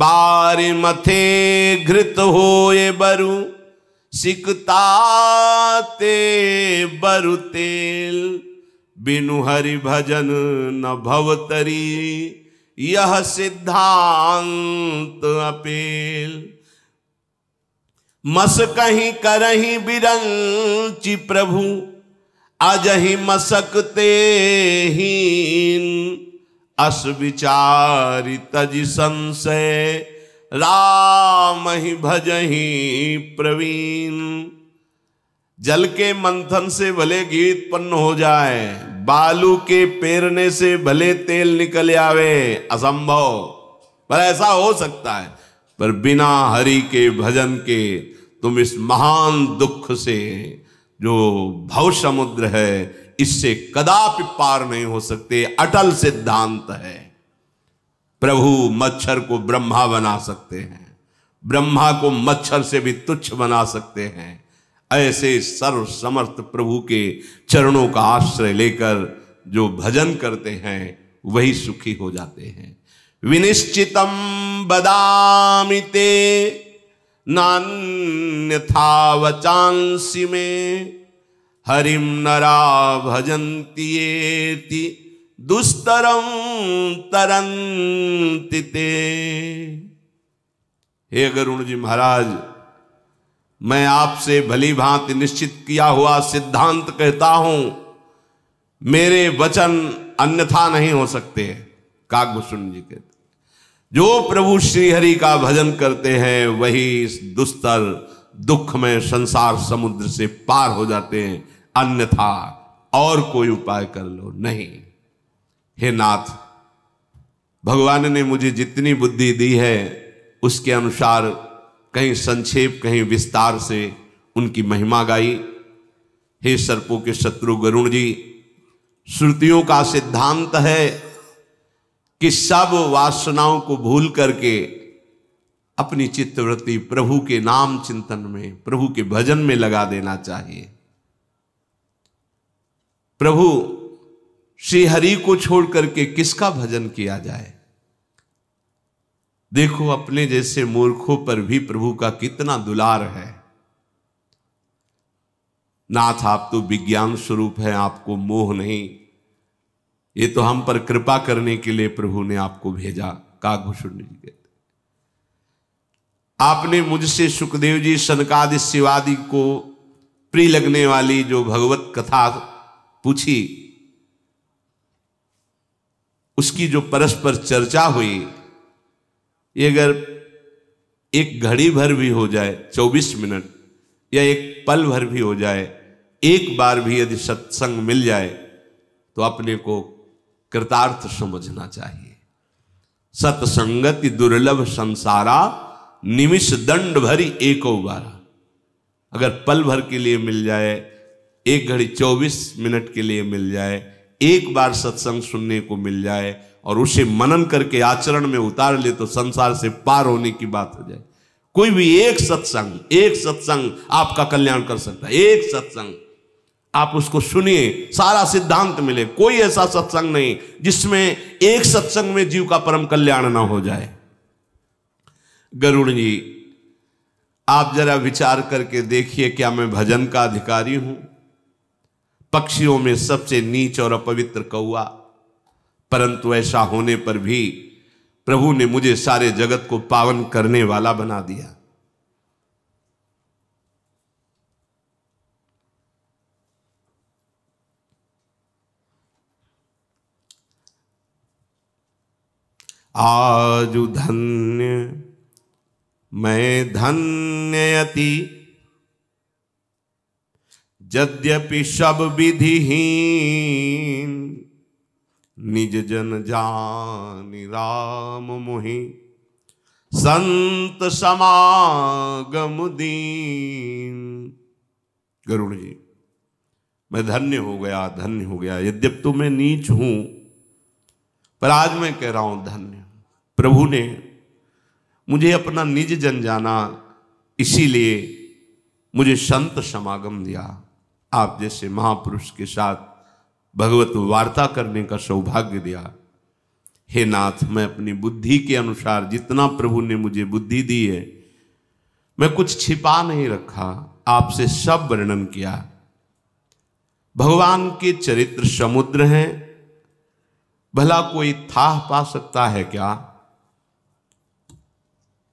बारी मथे घृत हो ये बरु सिकताते बरु तेल बिनु हरि भजन न भवतरी यह सिद्धांत अपेल मस कहीं करही बिरंची प्रभु अजही मसकते हीन अस विचारी तज संशय राम ही ही प्रवीण जल के मंथन से भले गीत पन्न हो जाए बालू के पेरने से भले तेल निकल आवे असंभव पर ऐसा हो सकता है पर बिना हरि के भजन के तुम इस महान दुख से जो भव समुद्र है इससे कदापि पार नहीं हो सकते अटल सिद्धांत है प्रभु मच्छर को ब्रह्मा बना सकते हैं ब्रह्मा को मच्छर से भी तुच्छ बना सकते हैं ऐसे सर्व समर्थ प्रभु के चरणों का आश्रय लेकर जो भजन करते हैं वही सुखी हो जाते हैं विनिश्चितम बदामी ते वचांसी हरिम नरा भजती दुस्तरम तरंति हे गरुण जी महाराज मैं आपसे भली भांति निश्चित किया हुआ सिद्धांत कहता हूं मेरे वचन अन्यथा नहीं हो सकते कागभूषण जी कहते जो प्रभु श्री हरि का भजन करते हैं वही इस दुस्तर दुख में संसार समुद्र से पार हो जाते हैं अन्यथा और कोई उपाय कर लो नहीं हे नाथ भगवान ने मुझे जितनी बुद्धि दी है उसके अनुसार कहीं संक्षेप कहीं विस्तार से उनकी महिमा गाई हे सर्पों के शत्रु गरुण जी श्रुतियों का सिद्धांत है कि सब वासनाओं को भूल करके अपनी चित्तवृत्ति प्रभु के नाम चिंतन में प्रभु के भजन में लगा देना चाहिए प्रभु श्री हरि को छोड़ करके किसका भजन किया जाए देखो अपने जैसे मूर्खों पर भी प्रभु का कितना दुलार है नाथ आप तो विज्ञान स्वरूप है आपको मोह नहीं ये तो हम पर कृपा करने के लिए प्रभु ने आपको भेजा काकभूषण जी कहते आपने मुझसे सुखदेव जी सनकादि शिवादि को प्रिय लगने वाली जो भगवत कथा पूछी उसकी जो परस्पर चर्चा हुई ये अगर एक घड़ी भर भी हो जाए 24 मिनट या एक पल भर भी हो जाए एक बार भी यदि सत्संग मिल जाए तो अपने को कृतार्थ समझना चाहिए सतसंगति दुर्लभ संसारा निमिष दंड भरी एक बारा अगर पल भर के लिए मिल जाए एक घड़ी चौबीस मिनट के लिए मिल जाए एक बार सत्संग सुनने को मिल जाए और उसे मनन करके आचरण में उतार ले तो संसार से पार होने की बात हो जाए कोई भी एक सत्संग एक सत्संग आपका कल्याण कर सकता है एक सत्संग आप उसको सुनिए सारा सिद्धांत मिले कोई ऐसा सत्संग नहीं जिसमें एक सत्संग में जीव का परम कल्याण ना हो जाए गरुड़ जी आप जरा विचार करके देखिए क्या मैं भजन का अधिकारी हूं पक्षियों में सबसे नीच और अपवित्र कौआ परंतु ऐसा होने पर भी प्रभु ने मुझे सारे जगत को पावन करने वाला बना दिया आजु धन्य मैं धन्ययति यद्यपि सब विधिहीन निज जन जान राम मुहि संत समागम दीन गरुण जी मैं धन्य हो गया धन्य हो गया यद्यप तो मैं नीच हूं पर आज मैं कह रहा हूं धन्य प्रभु ने मुझे अपना निज जन जाना इसीलिए मुझे संत समागम दिया आप जैसे महापुरुष के साथ भगवत वार्ता करने का सौभाग्य दिया हे नाथ मैं अपनी बुद्धि के अनुसार जितना प्रभु ने मुझे बुद्धि दी है मैं कुछ छिपा नहीं रखा आपसे सब वर्णन किया भगवान के चरित्र समुद्र हैं भला कोई था पा सकता है क्या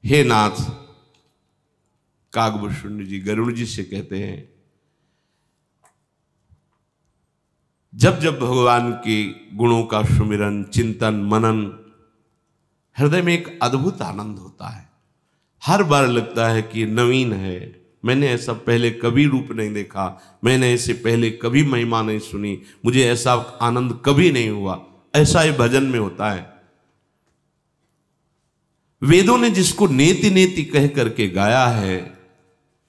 हे नाथ कागभूषण जी गरुण जी से कहते हैं जब जब भगवान के गुणों का सुमिरन चिंतन मनन हृदय में एक अद्भुत आनंद होता है हर बार लगता है कि नवीन है मैंने ऐसा पहले कभी रूप नहीं देखा मैंने ऐसे पहले कभी महिमा नहीं सुनी मुझे ऐसा आनंद कभी नहीं हुआ ऐसा ही भजन में होता है वेदों ने जिसको नेति नेति कह करके गाया है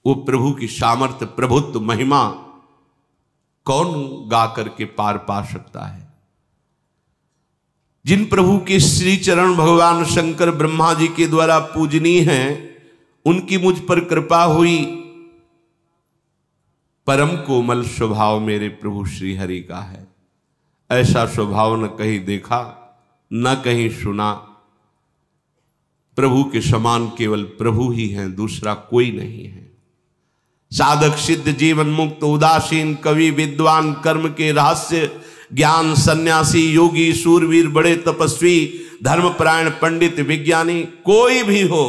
वो प्रभु की सामर्थ्य प्रभुत्व महिमा कौन गा करके पार पा सकता है जिन प्रभु के श्री चरण भगवान शंकर ब्रह्मा जी के द्वारा पूजनीय हैं उनकी मुझ पर कृपा हुई परम कोमल स्वभाव मेरे प्रभु श्री हरि का है ऐसा स्वभाव न कहीं देखा न कहीं सुना प्रभु के समान केवल प्रभु ही हैं दूसरा कोई नहीं है साधक सिद्ध जीवन मुक्त उदासीन कवि विद्वान कर्म के रहस्य ज्ञान सन्यासी योगी सूरवीर बड़े तपस्वी धर्मपरायण पंडित विज्ञानी कोई भी हो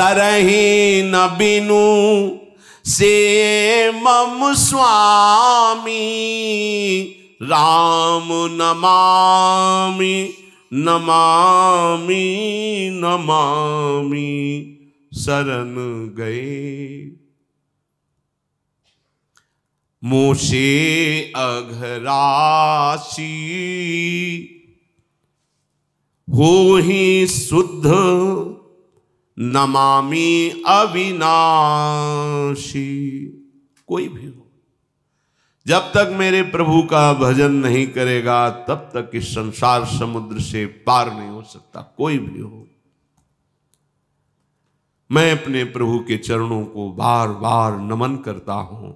तरही न बिनु से मम स्वामी राम नमामी नमामि नमामि शरण गए मोशे अघराशी हो ही शुद्ध नमामि अविनाशी कोई भी हो जब तक मेरे प्रभु का भजन नहीं करेगा तब तक इस संसार समुद्र से पार नहीं हो सकता कोई भी हो मैं अपने प्रभु के चरणों को बार बार नमन करता हूं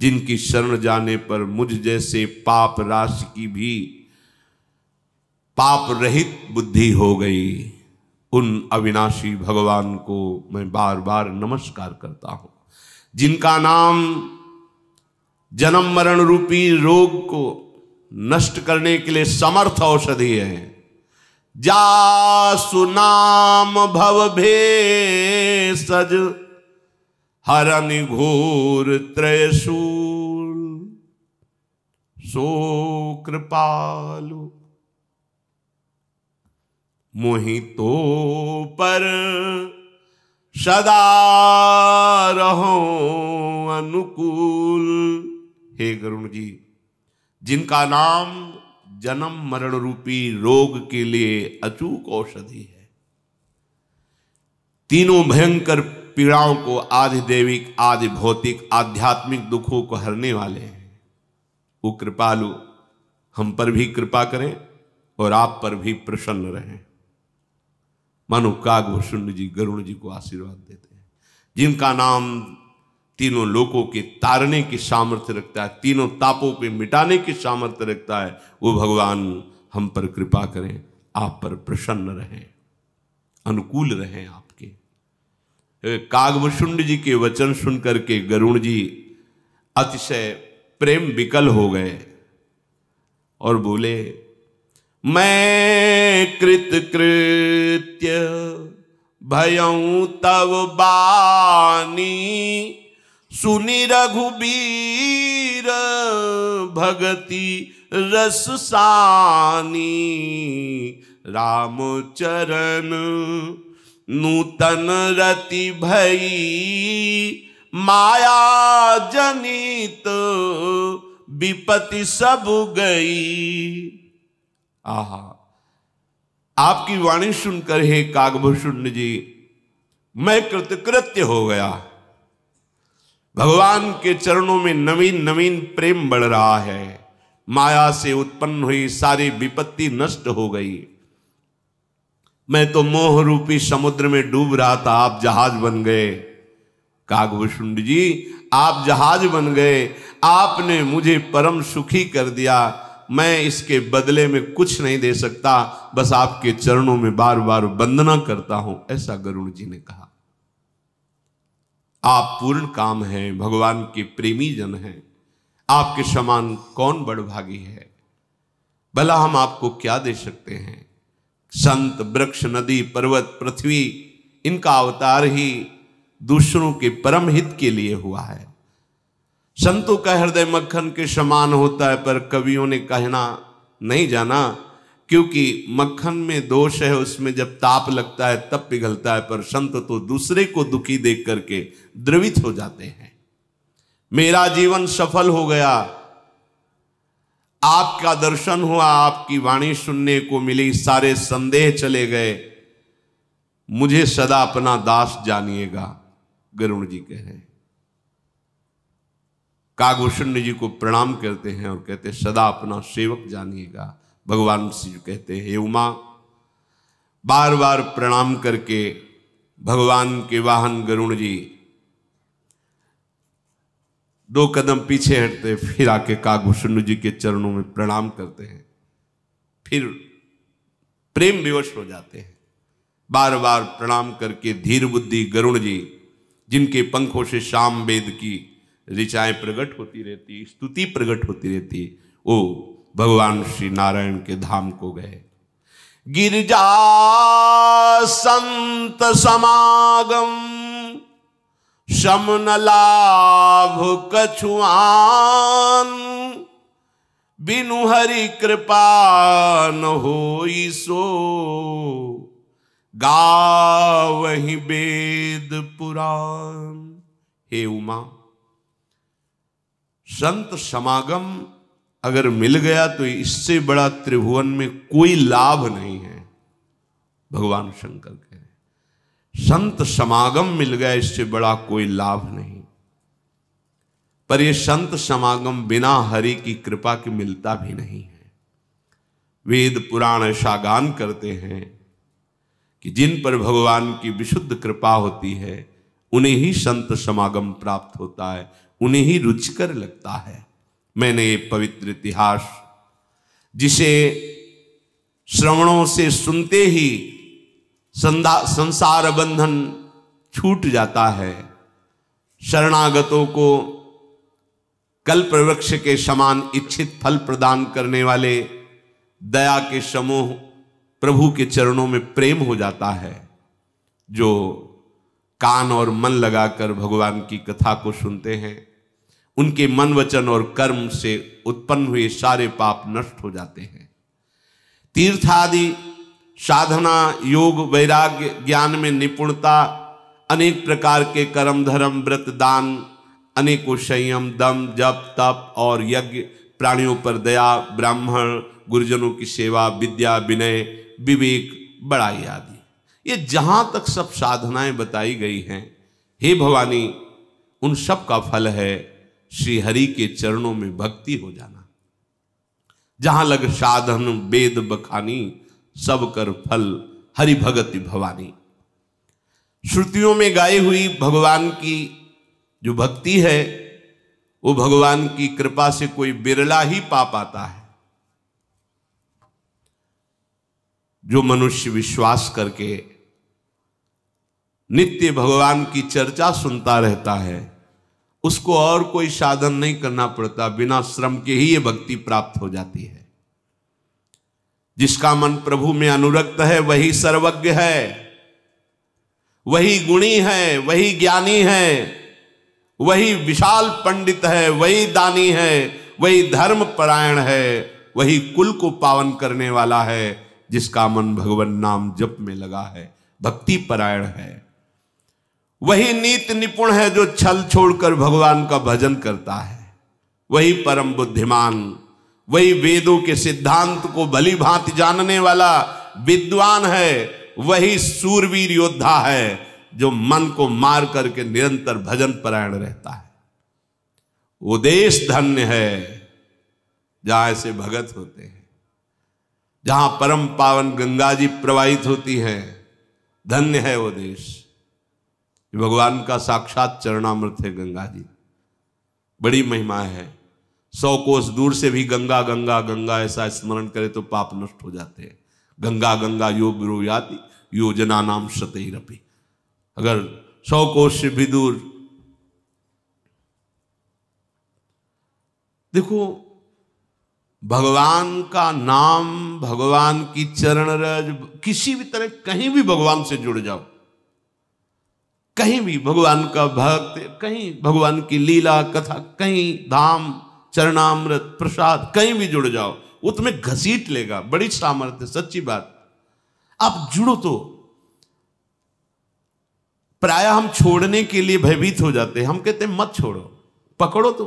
जिनकी शरण जाने पर मुझ जैसे पाप राशि की भी पाप रहित बुद्धि हो गई उन अविनाशी भगवान को मैं बार बार नमस्कार करता हूं जिनका नाम जन्म मरण रूपी रोग को नष्ट करने के लिए समर्थ औषधि है जा सुनाम भव भे सज हरण घोर त्रयसूल सो कृपालु मोहि तो पर सदा रहो अनुकूल हे गरुण जी जिनका नाम जन्म मरण रूपी रोग के लिए अचूक औषधि है तीनों भयंकर पीड़ाओं को आधि देविक आधि भौतिक आध्यात्मिक दुखों को हरने वाले हैं वो कृपालु हम पर भी कृपा करें और आप पर भी प्रसन्न रहें मानो काग भूषण जी गरुण जी को आशीर्वाद देते हैं जिनका नाम तीनों लोगों के तारने की सामर्थ्य रखता है तीनों तापों के मिटाने की सामर्थ्य रखता है वो भगवान हम पर कृपा करें आप पर प्रसन्न रहें अनुकूल रहें आपके कागवशुंड जी के वचन सुनकर के गरुण जी अतिशय प्रेम विकल हो गए और बोले मैं कृत कृत्य भय तब बानी सुनि रघुबीर भगति रस सानी राम चरण नूतन रति भई माया जनित विपति सब गई आहा आपकी वाणी सुनकर हे कागभूषण जी मैं कृतकृत्य हो गया भगवान के चरणों में नवीन नवीन प्रेम बढ़ रहा है माया से उत्पन्न हुई सारी विपत्ति नष्ट हो गई मैं तो मोह रूपी समुद्र में डूब रहा था आप जहाज बन गए कागभूषुंड जी आप जहाज बन गए आपने मुझे परम सुखी कर दिया मैं इसके बदले में कुछ नहीं दे सकता बस आपके चरणों में बार बार वंदना करता हूं ऐसा गरुड़ जी ने कहा आप पूर्ण काम हैं भगवान के प्रेमी जन हैं आपके समान कौन बड़भागी है भला हम आपको क्या दे सकते हैं संत वृक्ष नदी पर्वत पृथ्वी इनका अवतार ही दूसरों के परम हित के लिए हुआ है संतों का हृदय मक्खन के समान होता है पर कवियों ने कहना नहीं जाना क्योंकि मक्खन में दोष है उसमें जब ताप लगता है तब पिघलता है पर संत तो दूसरे को दुखी देख करके द्रवित हो जाते हैं मेरा जीवन सफल हो गया आपका दर्शन हुआ आपकी वाणी सुनने को मिली सारे संदेह चले गए मुझे सदा अपना दास जानिएगा गरुण जी कहे कागभूषण जी को प्रणाम करते हैं और कहते सदा अपना सेवक जानिएगा भगवान श्री कहते हैं हे उमा बार बार प्रणाम करके भगवान के वाहन गरुण जी दो कदम पीछे हटते फिर आके कागभूषण जी के चरणों में प्रणाम करते हैं फिर प्रेम विवश हो जाते हैं बार बार प्रणाम करके धीर बुद्धि गरुण जी जिनके पंखों से शाम वेद की ऋचाएं प्रकट होती रहती स्तुति प्रकट होती रहती वो भगवान श्री नारायण के धाम को गए गिरजा संत समागम समन लाभ कछुआन बिनु हरि कृपा न हो सो गावही वेद पुराण हे उमा संत समागम अगर मिल गया तो इससे बड़ा त्रिभुवन में कोई लाभ नहीं है भगवान शंकर कह रहे संत समागम मिल गया इससे बड़ा कोई लाभ नहीं पर यह संत समागम बिना हरि की कृपा के मिलता भी नहीं है वेद पुराण ऐसा गान करते हैं कि जिन पर भगवान की विशुद्ध कृपा होती है उन्हें ही संत समागम प्राप्त होता है उन्हें ही रुचिकर लगता है मैंने ये पवित्र इतिहास जिसे श्रवणों से सुनते ही संसार बंधन छूट जाता है शरणागतों को कल्प वृक्ष के समान इच्छित फल प्रदान करने वाले दया के समूह प्रभु के चरणों में प्रेम हो जाता है जो कान और मन लगाकर भगवान की कथा को सुनते हैं उनके मन वचन और कर्म से उत्पन्न हुए सारे पाप नष्ट हो जाते हैं तीर्थ आदि साधना योग वैराग्य ज्ञान में निपुणता अनेक प्रकार के कर्म धर्म व्रत दान अनेकों संयम दम जप तप और यज्ञ प्राणियों पर दया ब्राह्मण गुरुजनों की सेवा विद्या विनय विवेक बड़ाई आदि ये जहाँ तक सब साधनाएं बताई गई हैं हे भवानी उन सब का फल है श्री हरि के चरणों में भक्ति हो जाना जहां लग साधन वेद बखानी सब कर फल हरि भगति भवानी श्रुतियों में गाई हुई भगवान की जो भक्ति है वो भगवान की कृपा से कोई बिरला ही पा पाता है जो मनुष्य विश्वास करके नित्य भगवान की चर्चा सुनता रहता है उसको और कोई साधन नहीं करना पड़ता बिना श्रम के ही ये भक्ति प्राप्त हो जाती है जिसका मन प्रभु में अनुरक्त है वही सर्वज्ञ है वही गुणी है वही ज्ञानी है वही विशाल पंडित है वही दानी है वही धर्म परायण है वही कुल को पावन करने वाला है जिसका मन भगवान नाम जप में लगा है भक्ति परायण है वही नीत निपुण है जो छल छोड़कर भगवान का भजन करता है वही परम बुद्धिमान वही वेदों के सिद्धांत को भली भांति जानने वाला विद्वान है वही सूरवीर योद्धा है जो मन को मार करके निरंतर भजन परायण रहता है वो देश धन्य है जहां ऐसे भगत होते हैं जहां परम पावन गंगा जी प्रवाहित होती है धन्य है वो देश भगवान का साक्षात चरणामृत है गंगा जी बड़ी महिमा है सौ कोस दूर से भी गंगा गंगा गंगा ऐसा स्मरण करे तो पाप नष्ट हो जाते हैं गंगा गंगा यो याति योजना नाम रपी अगर सौ कोस से भी दूर देखो भगवान का नाम भगवान की चरण रज किसी भी तरह कहीं भी भगवान से जुड़ जाओ कहीं भी भगवान का भक्त कहीं भगवान की लीला कथा कहीं धाम चरणामृत प्रसाद कहीं भी जुड़ जाओ वो तुम्हें घसीट लेगा बड़ी सामर्थ्य सच्ची बात आप जुड़ो तो प्राय हम छोड़ने के लिए भयभीत हो जाते हैं हम कहते हैं मत छोड़ो पकड़ो तो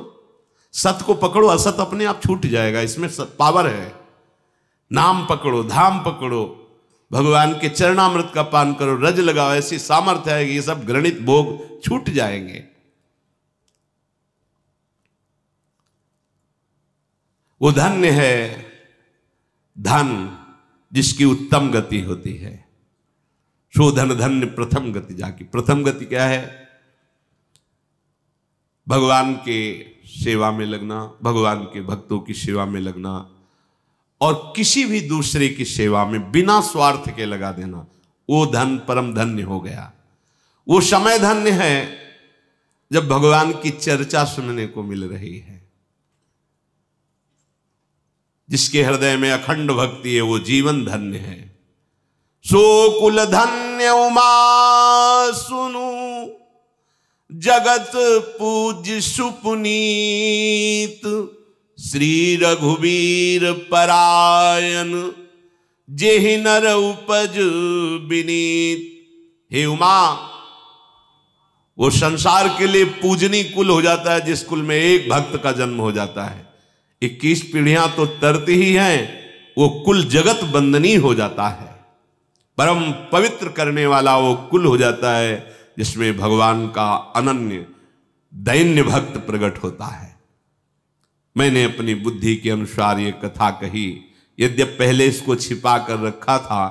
सत को पकड़ो असत अपने आप छूट जाएगा इसमें पावर है नाम पकड़ो धाम पकड़ो भगवान के चरणामृत का पान करो रज लगाओ ऐसी सामर्थ्य है कि ये सब घृणित भोग छूट जाएंगे वो धन्य है धन जिसकी उत्तम गति होती है शोधन धन्य प्रथम गति जाकी प्रथम गति क्या है भगवान के सेवा में लगना भगवान के भक्तों की सेवा में लगना और किसी भी दूसरे की सेवा में बिना स्वार्थ के लगा देना वो धन परम धन्य हो गया वो समय धन्य है जब भगवान की चर्चा सुनने को मिल रही है जिसके हृदय में अखंड भक्ति है वो जीवन धन्य है कुल धन्य उमा सुनु जगत पूज सुपुनीत श्री रघुवीर परायन जेहि नर उपज विनीत हे उमा वो संसार के लिए पूजनी कुल हो जाता है जिस कुल में एक भक्त का जन्म हो जाता है इक्कीस पीढ़ियां तो तरती ही हैं वो कुल जगत बंदनी हो जाता है परम पवित्र करने वाला वो कुल हो जाता है जिसमें भगवान का अनन्य दैन्य भक्त प्रकट होता है मैंने अपनी बुद्धि के अनुसार ये कथा कही यद्य पहले इसको छिपा कर रखा था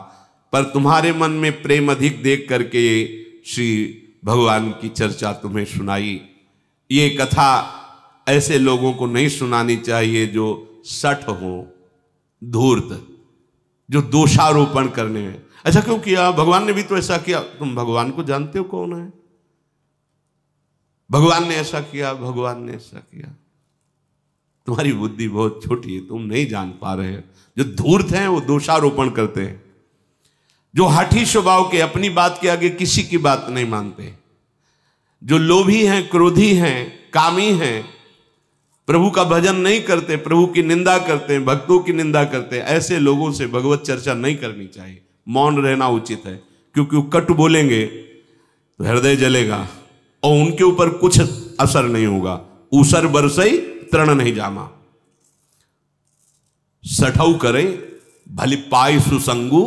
पर तुम्हारे मन में प्रेम अधिक देख करके श्री भगवान की चर्चा तुम्हें सुनाई ये कथा ऐसे लोगों को नहीं सुनानी चाहिए जो सठ हो धूर्त जो दोषारोपण करने में अच्छा क्यों किया भगवान ने भी तो ऐसा किया तुम भगवान को जानते हो कौन है भगवान ने ऐसा किया भगवान ने ऐसा किया तुम्हारी बुद्धि बहुत छोटी है तुम नहीं जान पा रहे हो जो धूर्त हैं वो दोषारोपण करते हैं जो हठी स्वभाव के अपनी बात के आगे किसी की बात नहीं मानते जो लोभी हैं क्रोधी हैं कामी हैं प्रभु का भजन नहीं करते प्रभु की निंदा करते हैं भक्तों की निंदा करते हैं ऐसे लोगों से भगवत चर्चा नहीं करनी चाहिए मौन रहना उचित है क्योंकि वो कट बोलेंगे तो हृदय जलेगा और उनके ऊपर कुछ असर नहीं होगा ऊसर बरसई तृण नहीं जामा सठऊ करें भली पाई सुसंगू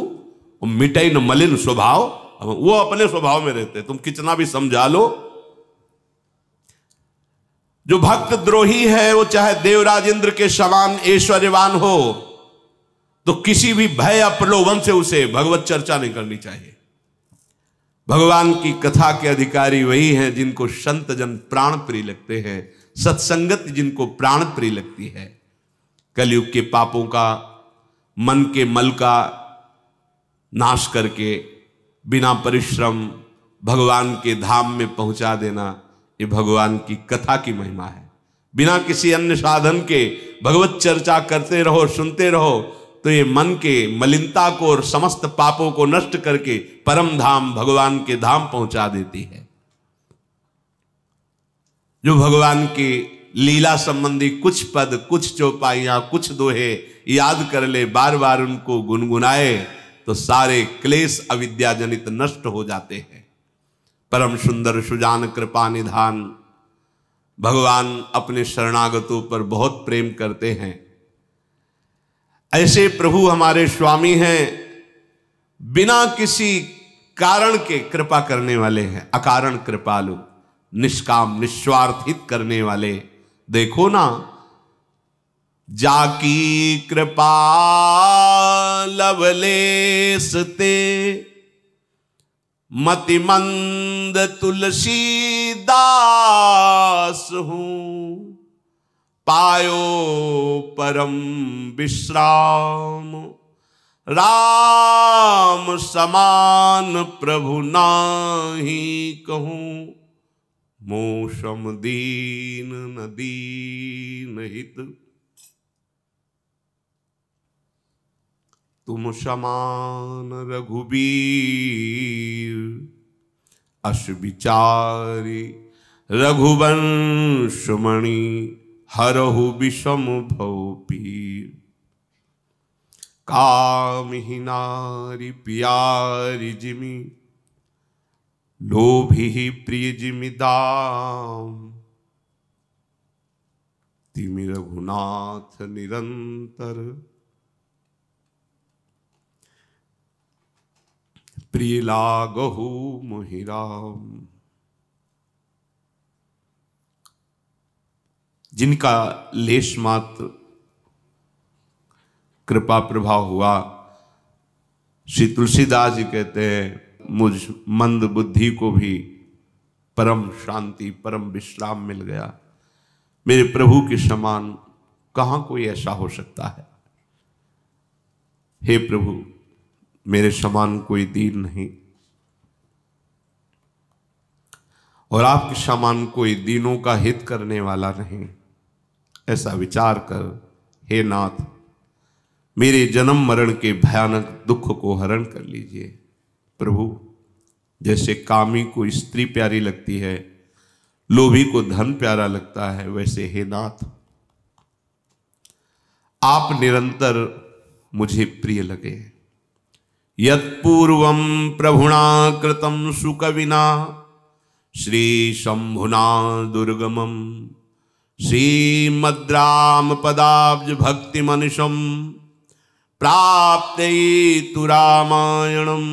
मिटई न मलिन स्वभाव वो अपने स्वभाव में रहते तुम कितना भी समझा लो जो भक्त द्रोही है वो चाहे देवराज इंद्र के समान ऐश्वर्यवान हो तो किसी भी भय अपलोभन से उसे भगवत चर्चा नहीं करनी चाहिए भगवान की कथा के अधिकारी वही हैं जिनको संत जन प्राण प्रिय लगते हैं सत्संगत जिनको प्राण प्रिय लगती है कलयुग के पापों का मन के मल का नाश करके बिना परिश्रम भगवान के धाम में पहुंचा देना ये भगवान की कथा की महिमा है बिना किसी अन्य साधन के भगवत चर्चा करते रहो सुनते रहो तो ये मन के मलिनता को और समस्त पापों को नष्ट करके परम धाम भगवान के धाम पहुंचा देती है जो भगवान की लीला संबंधी कुछ पद कुछ चौपाइया कुछ दोहे याद कर ले बार बार उनको गुनगुनाए तो सारे क्लेश अविद्या जनित नष्ट हो जाते हैं परम सुंदर सुजान कृपा निधान भगवान अपने शरणागतों पर बहुत प्रेम करते हैं ऐसे प्रभु हमारे स्वामी हैं बिना किसी कारण के कृपा करने वाले हैं अकारण कृपालु निष्काम निस्वार्थित करने वाले देखो ना जाकी कृपा लवलेसते ते मतिमंद तुलसी दास हूं पायो परम विश्राम राम समान प्रभु ना ही कहूं मोशम दीन न दीन हित तुम समान रघुबीर अश्विचारी रघुवंशमणि हरहु विषम भवपीर काम ही नारी प्यारी जिमी लोभी जिमिदाम तिमि रघुनाथ निरंतर प्रिय लागहु मोहिराम जिनका लेश मात्र कृपा प्रभाव हुआ श्री तुलसीदास जी कहते हैं मुझ मंद बुद्धि को भी परम शांति परम विश्राम मिल गया मेरे प्रभु के समान कहाँ कोई ऐसा हो सकता है हे प्रभु मेरे समान कोई दीन नहीं और आपके समान कोई दीनों का हित करने वाला नहीं ऐसा विचार कर हे नाथ मेरे जन्म मरण के भयानक दुख को हरण कर लीजिए प्रभु जैसे कामी को स्त्री प्यारी लगती है लोभी को धन प्यारा लगता है वैसे हे नाथ आप निरंतर मुझे प्रिय लगे यत्पूर्व प्रभुणा कृतम सुकविना श्री शंभुना दुर्गमम श्रीमद्राम पदाब्ज भक्ति मनुषम प्राप्त रामायणम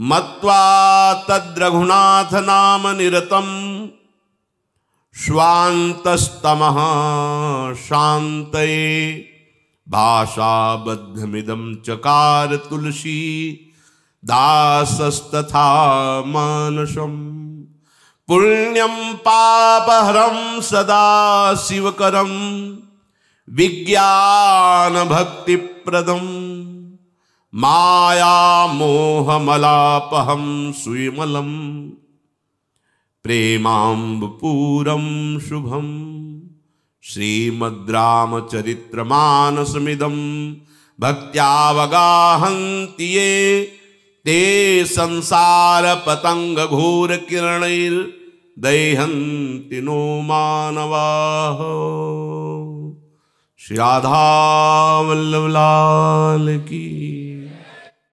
मत्वा तद्रघुनाथ नाम निरतम स्वान्तस्तम शांत भाषाबद्धमिदम चकार तुलसी दासस्तथा मानसम पुण्यम पापहरम सदा शिवकरम विज्ञान भक्ति प्रदम मायामोहमलापहं सुविमलं प्रेमाम्बपूरं शुभं श्रीमद्रामचरित्रमानसमिदं भक्त्यावगाहन्ति ये ते संसारपतङ्गघोरकिरणैर्दह्यन्ति नो मानवाः श्रीराधावल्लभलाल की